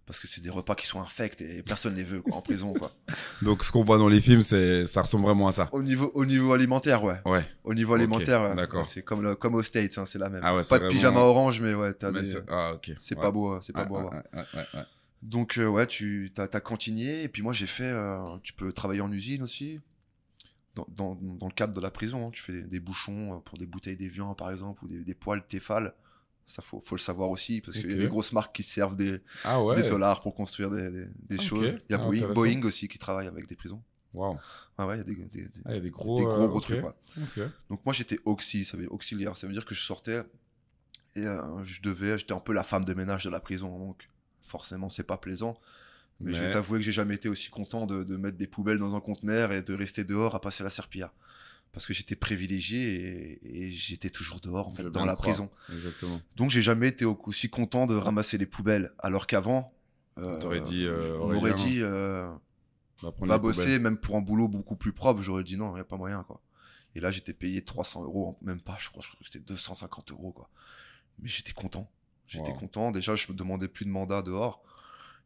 parce que c'est des repas qui sont infects et personne les veut quoi, en prison quoi. Donc ce qu'on voit dans les films, c'est ça ressemble vraiment à ça. Au niveau au niveau alimentaire, ouais. Ouais. Au niveau alimentaire, d'accord. C'est comme le, comme au States, hein, c'est la même. Ah pas de pyjama orange, mais ouais, Ah ok. C'est pas beau, hein, c'est pas beau. Donc euh, ouais, tu t'as as continué et puis moi j'ai fait, euh, tu peux travailler en usine aussi. Dans, dans, dans le cadre de la prison, hein, tu fais des, bouchons euh, pour des bouteilles d'évian par exemple ou des, poils Tefal ça, faut, le savoir aussi, parce qu'il y a des grosses marques qui servent des, ah dollars pour construire des, choses. Il y a Boeing, aussi qui travaille avec des prisons. Waouh. Ah ouais, il y a des, gros, gros, trucs. Donc moi, j'étais auxiliaire. Ça veut dire que je sortais et euh, je devais, j'étais un peu la femme de ménage de la prison. Donc forcément, c'est pas plaisant. Mais, je vais t'avouer que j'ai jamais été aussi content de, de, mettre des poubelles dans un conteneur et de rester dehors à passer la serpillère parce que j'étais privilégié et, j'étais toujours dehors en fait, dans la prison. Exactement. Donc j'ai jamais été aussi content de ramasser les poubelles, alors qu'avant, dit, euh, on m'aurait dit, euh, va, bosser, même pour un boulot beaucoup plus propre, j'aurais dit non, il n'y a pas moyen quoi. Et là j'étais payé 300 euros, même pas, je crois, que c'était 250 euros quoi. Mais j'étais content, j'étais content. Déjà je me demandais plus de mandat dehors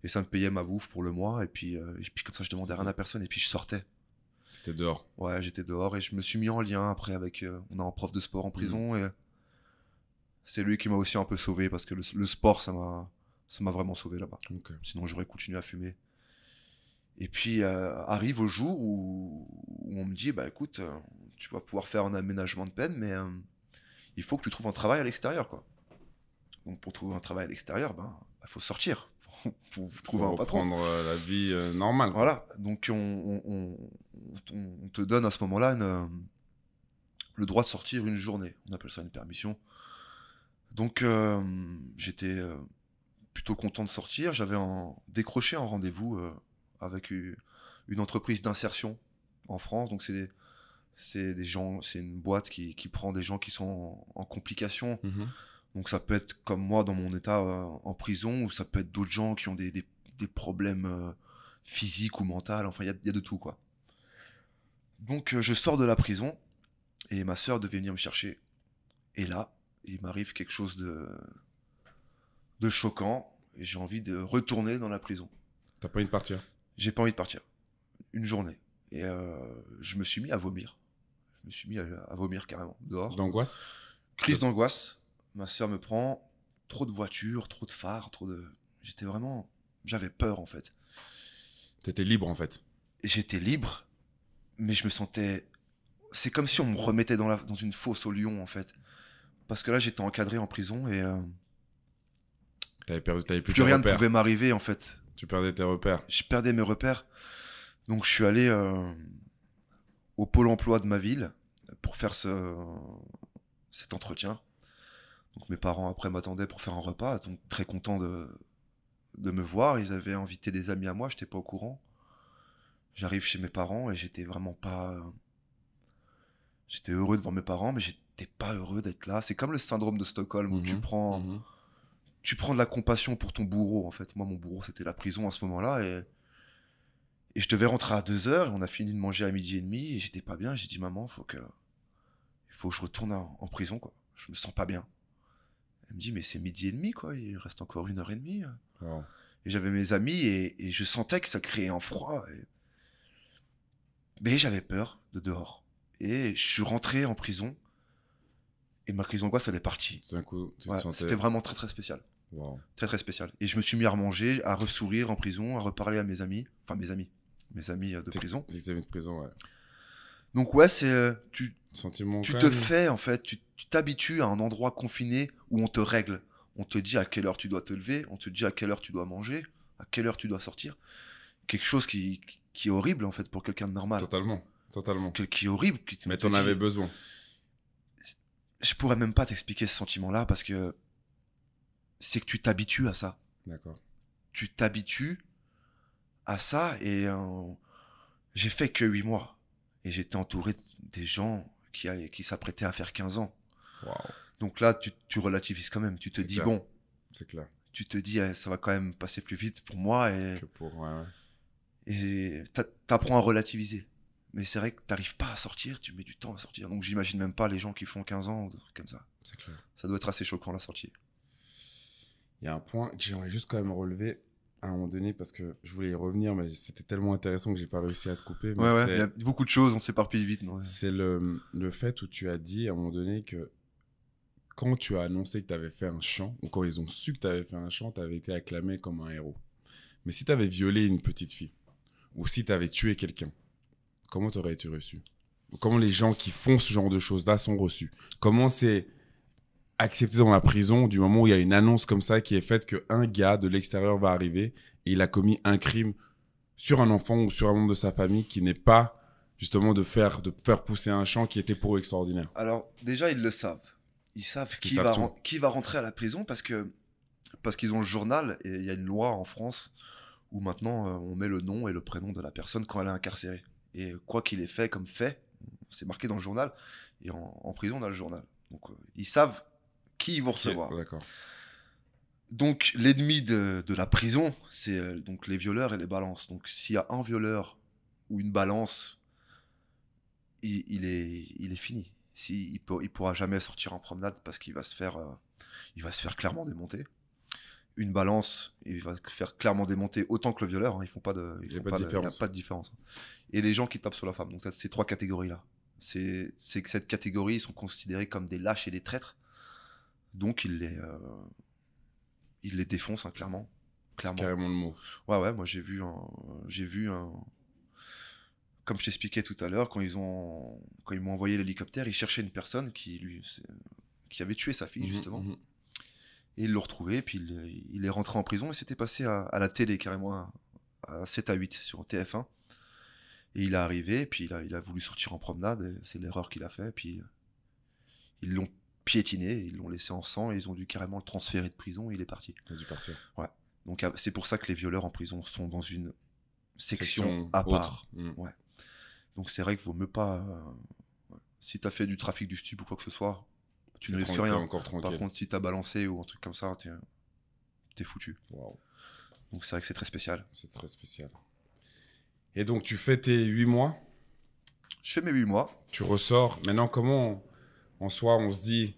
et ça me payait ma bouffe pour le mois et puis, euh, et puis comme ça je demandais rien à personne et puis je sortais. J'étais dehors. Ouais, j'étais dehors et je me suis mis en lien après avec. Euh, on a un prof de sport en mhm. prison et c'est lui qui m'a aussi un peu sauvé parce que le, sport, ça m'a, ça m'a vraiment sauvé là-bas. Sinon, j'aurais continué à fumer. Et puis euh, arrive au jour où, on me dit bah écoute, euh, tu vas pouvoir faire un aménagement de peine, mais il faut que tu trouves un travail à l'extérieur, quoi. Donc pour trouver un travail à l'extérieur, ben, il faut sortir pour trouver euh, la vie euh, normale. Voilà. Donc, on, on, te donne à ce moment-là euh, le droit de sortir une journée. On appelle ça une permission. Donc, j'étais plutôt content de sortir. J'avais décroché un rendez-vous avec une entreprise d'insertion en France. Donc, c'est des gens, c'est une boîte qui, qui, prend des gens qui sont en, complication, mm-hmm. Donc ça peut être comme moi dans mon état euh, en prison, ou ça peut être d'autres gens qui ont des, problèmes euh, physiques ou mentaux, enfin il y a, de tout quoi. Donc euh, je sors de la prison, et ma soeur devait venir me chercher. Et là, il m'arrive quelque chose de, de choquant, et j'ai envie de retourner dans la prison. T'as pas envie de partir J'ai pas envie de partir. Une journée. Et je me suis mis à vomir. Je me suis mis à, à vomir carrément, dehors. D'angoisse Crise d'angoisse Ma soeur me prend, trop de voitures, trop de phares, trop de. J'étais vraiment. J'avais peur en fait. T'étais libre en fait. J'étais libre, mais je me sentais. C'est comme si on me remettait dans, la... dans une fosse au lion en fait. Parce que là j'étais encadré en prison et. Euh, t'avais perdu, de plus, plus rien ne pouvait m'arriver en fait. Tu perdais tes repères. Je perdais mes repères. Donc je suis allé euh, au pôle emploi de ma ville pour faire ce, cet entretien mes parents après m'attendaient pour faire un repas, donc très contents de, de me voir. Ils avaient invité des amis à moi, j'étais pas au courant. J'arrive chez mes parents et j'étais vraiment pas. Euh, j'étais heureux de voir mes parents, mais j'étais pas heureux d'être là. C'est comme le syndrome de Stockholm où tu mhm. prends. Mhm. Tu prends de la compassion pour ton bourreau, en fait. Moi, mon bourreau, c'était la prison à ce moment-là. Et, et je devais rentrer à 2h et on a fini de manger à midi et demi. Et j'étais pas bien. J'ai dit, maman, faut que. Il faut que je retourne en, en prison, quoi. Je me sens pas bien. Elle me dit, mais c'est midi et demi, quoi. Il reste encore une heure et demie. Et j'avais mes amis et, je sentais que ça créait un froid. Mais j'avais peur de dehors. Et je suis rentré en prison. Et ma prison d'angoisse, elle est partie. D'un C'était vraiment très, très spécial. Très, très spécial. Et je me suis mis à manger à ressourire en prison, à reparler à mes amis. Enfin, mes amis. Mes amis euh, de prison. Mes amis de prison, ouais. Donc, ouais, c'est. Euh, tu, Sentiment tu te fais, en fait, tu t'habitues à un endroit confiné où on te règle. On te dit à quelle heure tu dois te lever, on te dit à quelle heure tu dois manger, à quelle heure tu dois sortir. Quelque chose qui, est horrible, en fait, pour quelqu'un de normal. Totalement. Totalement. quel qui est horrible. Qui Mais t'en avais besoin. Je pourrais même pas t'expliquer ce sentiment-là parce que c'est que tu t'habitues à ça. D'accord. Tu t'habitues à ça et euh, j'ai fait que 8 mois et j'étais entouré des gens qui, s'apprêtait à faire 15 ans. Donc là, tu, relativises quand même. Tu te dis, bon. C'est Tu te dis, eh, ça va quand même passer plus vite pour moi. Et, pour, t'apprends à relativiser. Mais c'est vrai que t'arrives pas à sortir, tu mets du temps à sortir. Donc j'imagine même pas les gens qui font 15 ans ou des trucs comme ça. C'est clair. Ça doit être assez choquant la sortie. Il y a un point que j'aimerais juste quand même relever à un moment donné parce que je voulais y revenir, mais c'était tellement intéressant que j'ai pas réussi à te couper. ouais, il y a beaucoup de choses, on s'éparpille vite. C'est le, le fait où tu as dit à un moment donné que quand tu as annoncé que tu avais fait un chant, ou quand ils ont su que tu avais fait un chant, tu avais été acclamé comme un héros. Mais si tu avais violé une petite fille, ou si tu avais tué quelqu'un, comment t'aurais tu reçu Comment les gens qui font ce genre de choses-là sont reçus Comment c'est accepté dans la prison du moment où il y a une annonce comme ça qui est faite que un gars de l'extérieur va arriver et il a commis un crime sur un enfant ou sur un membre de sa famille qui n'est pas justement de faire de faire pousser un champ qui était pour eux extraordinaire. Alors déjà ils le savent. Ils savent, qui, va qui va rentrer à la prison parce que parce qu'ils ont le journal et il y a une loi en France où maintenant euh, on met le nom et le prénom de la personne quand elle est incarcérée. Et quoi qu'il ait fait comme fait, c'est marqué dans le journal et en, prison on a le journal. Donc euh, ils savent qui ils vont recevoir. D'accord. Donc l'ennemi de, la prison, c'est euh, donc les violeurs et les balances. Donc s'il y a un violeur ou une balance, il, est, il est fini. il, ne il pourra jamais sortir en promenade parce qu'il va se faire, euh, il va se faire clairement démonter. Une balance, il va faire clairement démonter autant que le violeur. Hein. ils font pas de, il n'y a, pas de, différence. Hein. Et les gens qui tapent sur la femme. Donc ça, ces trois catégories là. C'est que cette catégorie, ils sont considérés comme des lâches et des traîtres donc il les, euh, il les défonce hein, clairement, clairement. Carrément le mot. Ouais ouais, moi j'ai vu vu Comme je t'expliquais tout à l'heure, quand ils ont, quand ils m'ont envoyé l'hélicoptère, ils cherchaient une personne qui lui, euh, qui avait tué sa fille mhm, justement. Mhm. Et ils l'ont retrouvé, puis il, est rentré en prison et c'était passé à, la télé carrément à, 7 à 8 sur TF1. Et il est arrivé, puis il a, il a voulu sortir en promenade, c'est l'erreur qu'il a fait, puis euh, ils l'ont piétiné, ils l'ont laissé en sang et ils ont dû carrément le transférer de prison et il est parti. Il a dû partir. Ouais. Donc ah, c'est pour ça que les violeurs en prison sont dans une section, à part. Mm. Ouais. Donc c'est vrai qu'il vaut mieux pas. Euh, si tu Si t'as fait du trafic du stup ou quoi que ce soit, tu ne risques rien. Encore Par contre, si t'as balancé ou un truc comme ça, t'es es foutu. Donc c'est vrai que c'est très spécial. C'est très spécial. Et donc tu fais tes 8 mois Je fais mes 8 mois. Tu ressors. Maintenant, comment en soi on se dit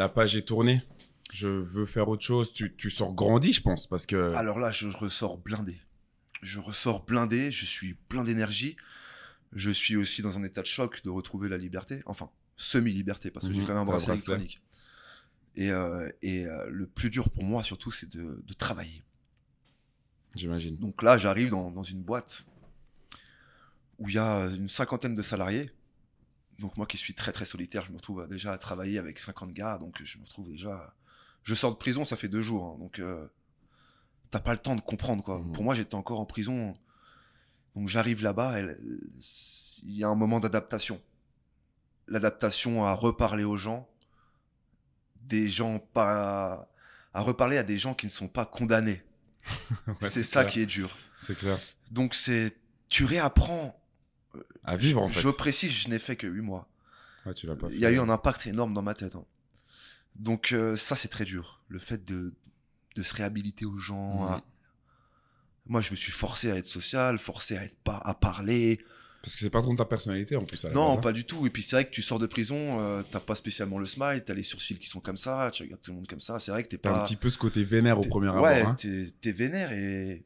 la page est tournée je veux faire autre chose. Tu, sors grandi, je pense, parce que. Alors là, je ressors blindé. Je ressors blindé, je suis plein d'énergie. Je suis aussi dans un état de choc de retrouver la liberté, enfin, semi-liberté, parce que j'ai mhm, quand même un bras électronique. Et, euh, euh, le plus dur pour moi, surtout, c'est de, travailler. J'imagine. Donc là, j'arrive dans, dans une boîte où il y a une cinquantaine de salariés donc moi qui suis très très solitaire, je me retrouve déjà à travailler avec 50 gars, donc je me retrouve déjà. Je sors de prison, ça fait deux jours, hein. donc euh, t'as pas le temps de comprendre quoi. Mhm. Pour moi, j'étais encore en prison, donc j'arrive là-bas, il y a un moment d'adaptation, l'adaptation à reparler aux gens, des gens pas, à reparler à des gens qui ne sont pas condamnés. c'est ça qui est dur. C'est clair. Donc c'est, tu réapprends à vivre en fait. Je précise, je n'ai fait que 8 mois. Il y a eu un impact énorme dans ma tête. Hein. Donc euh, ça, c'est très dur. Le fait de, se réhabiliter aux gens. Moi, je me suis forcé à être social, forcé à, être pas, à parler. Parce que c'est pas trop ta personnalité en plus. non, hein. pas du tout. Et puis c'est vrai que tu sors de prison, euh, t'as pas spécialement le smile, t'as les sourcils qui sont comme ça, tu regardes tout le monde comme ça. C'est vrai que t'es pas. un petit peu ce côté vénère au premier abord. Ouais, hein. t'es vénère et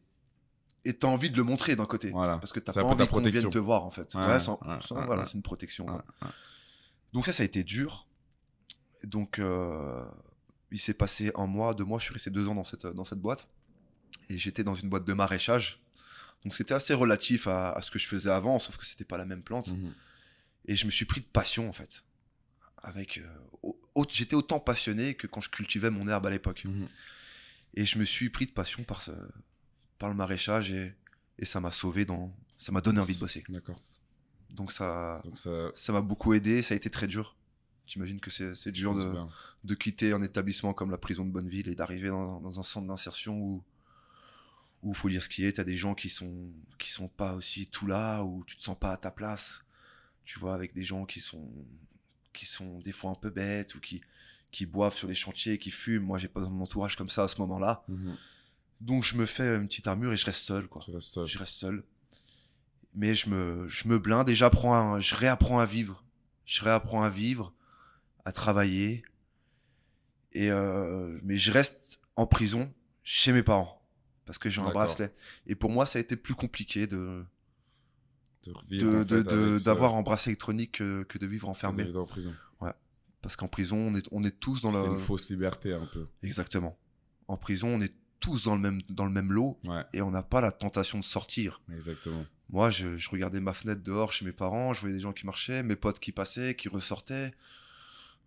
et t'as envie de le montrer d'un côté parce que t'as pas envie qu'on vienne te voir en fait voilà c'est une protection donc ça ça a été dur donc euh, il s'est passé un mois deux mois je suis resté deux ans dans cette dans cette boîte et j'étais dans une boîte de maraîchage donc c'était assez relatif à, ce que je faisais avant sauf que c'était pas la même plante mhm. et je me suis pris de passion en fait avec euh, j'étais autant passionné que quand je cultivais mon herbe à l'époque mhm. et je me suis pris de passion par ce le maraîchage et, ça m'a sauvé dans. Ça m'a donné envie de bosser. D'accord. Donc ça ça m'a beaucoup aidé. Ça a été très dur. T'imagines que c'est dur de, de, quitter un établissement comme la prison de Bonneville et d'arriver dans, un centre d'insertion où où faut lire ce qui est. T'as des gens qui sont qui sont pas aussi tout là, où tu te sens pas à ta place. Tu vois, avec des gens qui sont qui sont des fois un peu bêtes ou qui qui boivent sur les chantiers, qui fument. Moi, j'ai pas dans mon entourage comme ça à ce moment-là. Mhm. Donc je me fais une petite armure et je reste seul, quoi. Seul. Je reste seul. Mais je me, je me blinde et j'apprends, je réapprends à vivre. Je réapprends à vivre, à travailler. Et euh, mais je reste en prison chez mes parents parce que j'ai un bracelet. Et pour moi, ça a été plus compliqué de d'avoir de de, un bracelet électronique euh, que, de vivre enfermé. Parce qu'en prison, on est, on est tous dans la. C'est une fausse liberté un peu. Exactement. En prison, on est tous dans le même, dans le même lot et on n'a pas la tentation de sortir. Exactement. Moi, je, regardais ma fenêtre dehors chez mes parents, je voyais des gens qui marchaient, mes potes qui passaient, qui ressortaient.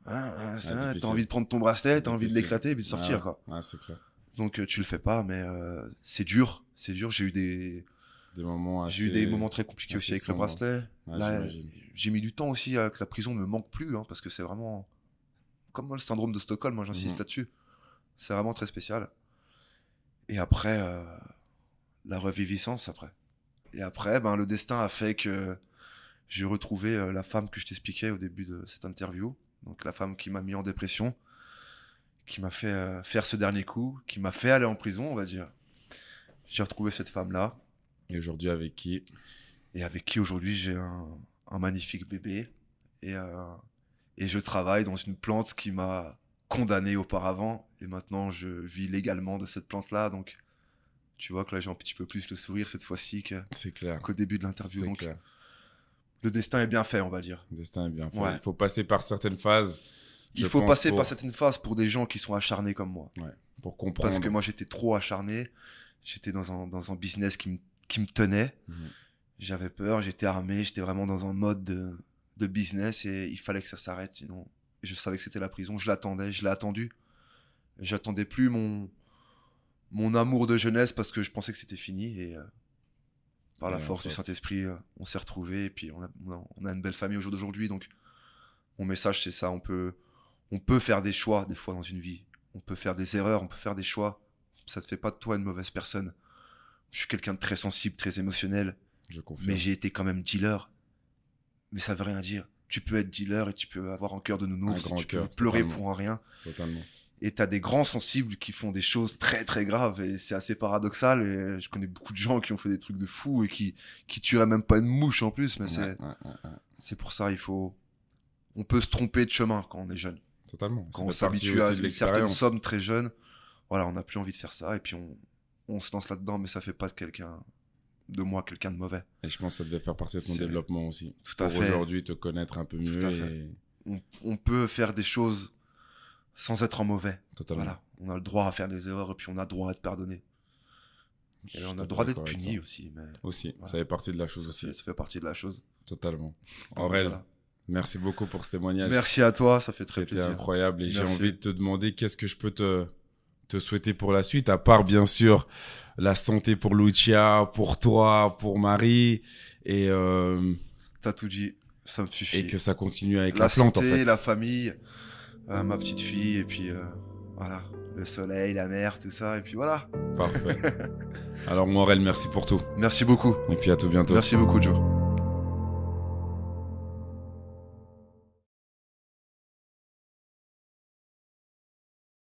Ah, ah, ah t'as envie de prendre ton bracelet, t'as envie de l'éclater et de sortir. Ah, quoi. Donc euh, tu le fais pas, mais euh, c'est dur, c'est dur. J'ai eu des, moments, j'ai eu des moments très compliqués aussi avec le bracelet. j'ai mis du temps aussi à que la prison ne me manque plus, hein, parce que c'est vraiment comme le syndrome de Stockholm. Moi, j'insiste mhm. là-dessus. C'est vraiment très spécial. Et après, euh, la reviviscence après. Et après, ben, le destin a fait que j'ai retrouvé euh, la femme que je t'expliquais au début de cette interview. Donc la femme qui m'a mis en dépression, qui m'a fait euh, faire ce dernier coup, qui m'a fait aller en prison, on va dire. J'ai retrouvé cette femme-là. Et aujourd'hui avec qui Et avec qui aujourd'hui j'ai un, magnifique bébé. et je travaille dans une plante qui m'a condamné auparavant et maintenant je vis légalement de cette plante-là. Donc tu vois que là j'ai un petit peu plus le sourire cette fois-ci que, qu'au début de l'interview. Donc le destin est bien fait, on va dire. Le destin est bien fait. Il faut passer par certaines phases. Il faut passer par certaines phases pour des gens qui sont acharnés comme moi. pour comprendre. Parce que moi j'étais trop acharné. J'étais dans un, business qui me, tenait. Mhm. J'avais peur, j'étais armé, j'étais vraiment dans un mode de, de business et il fallait que ça s'arrête sinon je savais que c'était la prison. Je l'attendais, je l'ai attendu. J'attendais plus mon, mon amour de jeunesse parce que je pensais que c'était fini. Et euh, par la force du Saint-Esprit, euh, on s'est retrouvés. Et puis, on a, une belle famille au jour d'aujourd'hui. Donc, mon message, c'est ça. On peut, on peut faire des choix, des fois, dans une vie. On peut faire des erreurs, on peut faire des choix. Ça ne te fait pas de toi une mauvaise personne. Je suis quelqu'un de très sensible, très émotionnel. Je Mais j'ai été quand même dealer. Mais ça veut rien dire tu peux être dealer et tu peux avoir un cœur de nounours, et tu peux pleurer pour un rien. Totalement. Et t'as des grands sensibles qui font des choses très très graves et c'est assez paradoxal. Et je connais beaucoup de gens qui ont fait des trucs de fous et qui qui tueraient même pas une mouche en plus. Mais c'est c'est pour ça il faut. On peut se tromper de chemin quand on est jeune. Totalement. Quand on s'habitue à une certaine somme très jeune, voilà, on n'a plus envie de faire ça et puis on on se lance là-dedans, mais ça fait pas de quelqu'un de moi quelqu'un de mauvais. Et je pense que ça devait faire partie de ton développement aussi. Tout à pour aujourd'hui te connaître un peu mieux. On, peut faire des choses sans être en mauvais. Totalement. Voilà. On a le droit à faire des erreurs et puis on a le droit à être pardonné. Et on a le droit d'être puni aussi. Mais... Aussi, ça fait partie de la chose aussi. Ça fait partie de la chose. Totalement. Aurel, merci beaucoup pour ce témoignage. Merci à toi, ça fait très plaisir. C'était incroyable et j'ai envie de te demander qu'est-ce que je peux te te souhaiter pour la suite, à part bien sûr la santé pour Lucia, pour toi, pour Marie et euh, t'as tout dit, ça me suffit. Et que ça continue avec la, plante en fait. La famille, euh, ma petite fille et puis euh, voilà, le soleil, la mer, tout ça et puis voilà. Parfait. Alors Morel, merci pour tout. Merci beaucoup. Et puis à tout bientôt. Merci beaucoup Joe.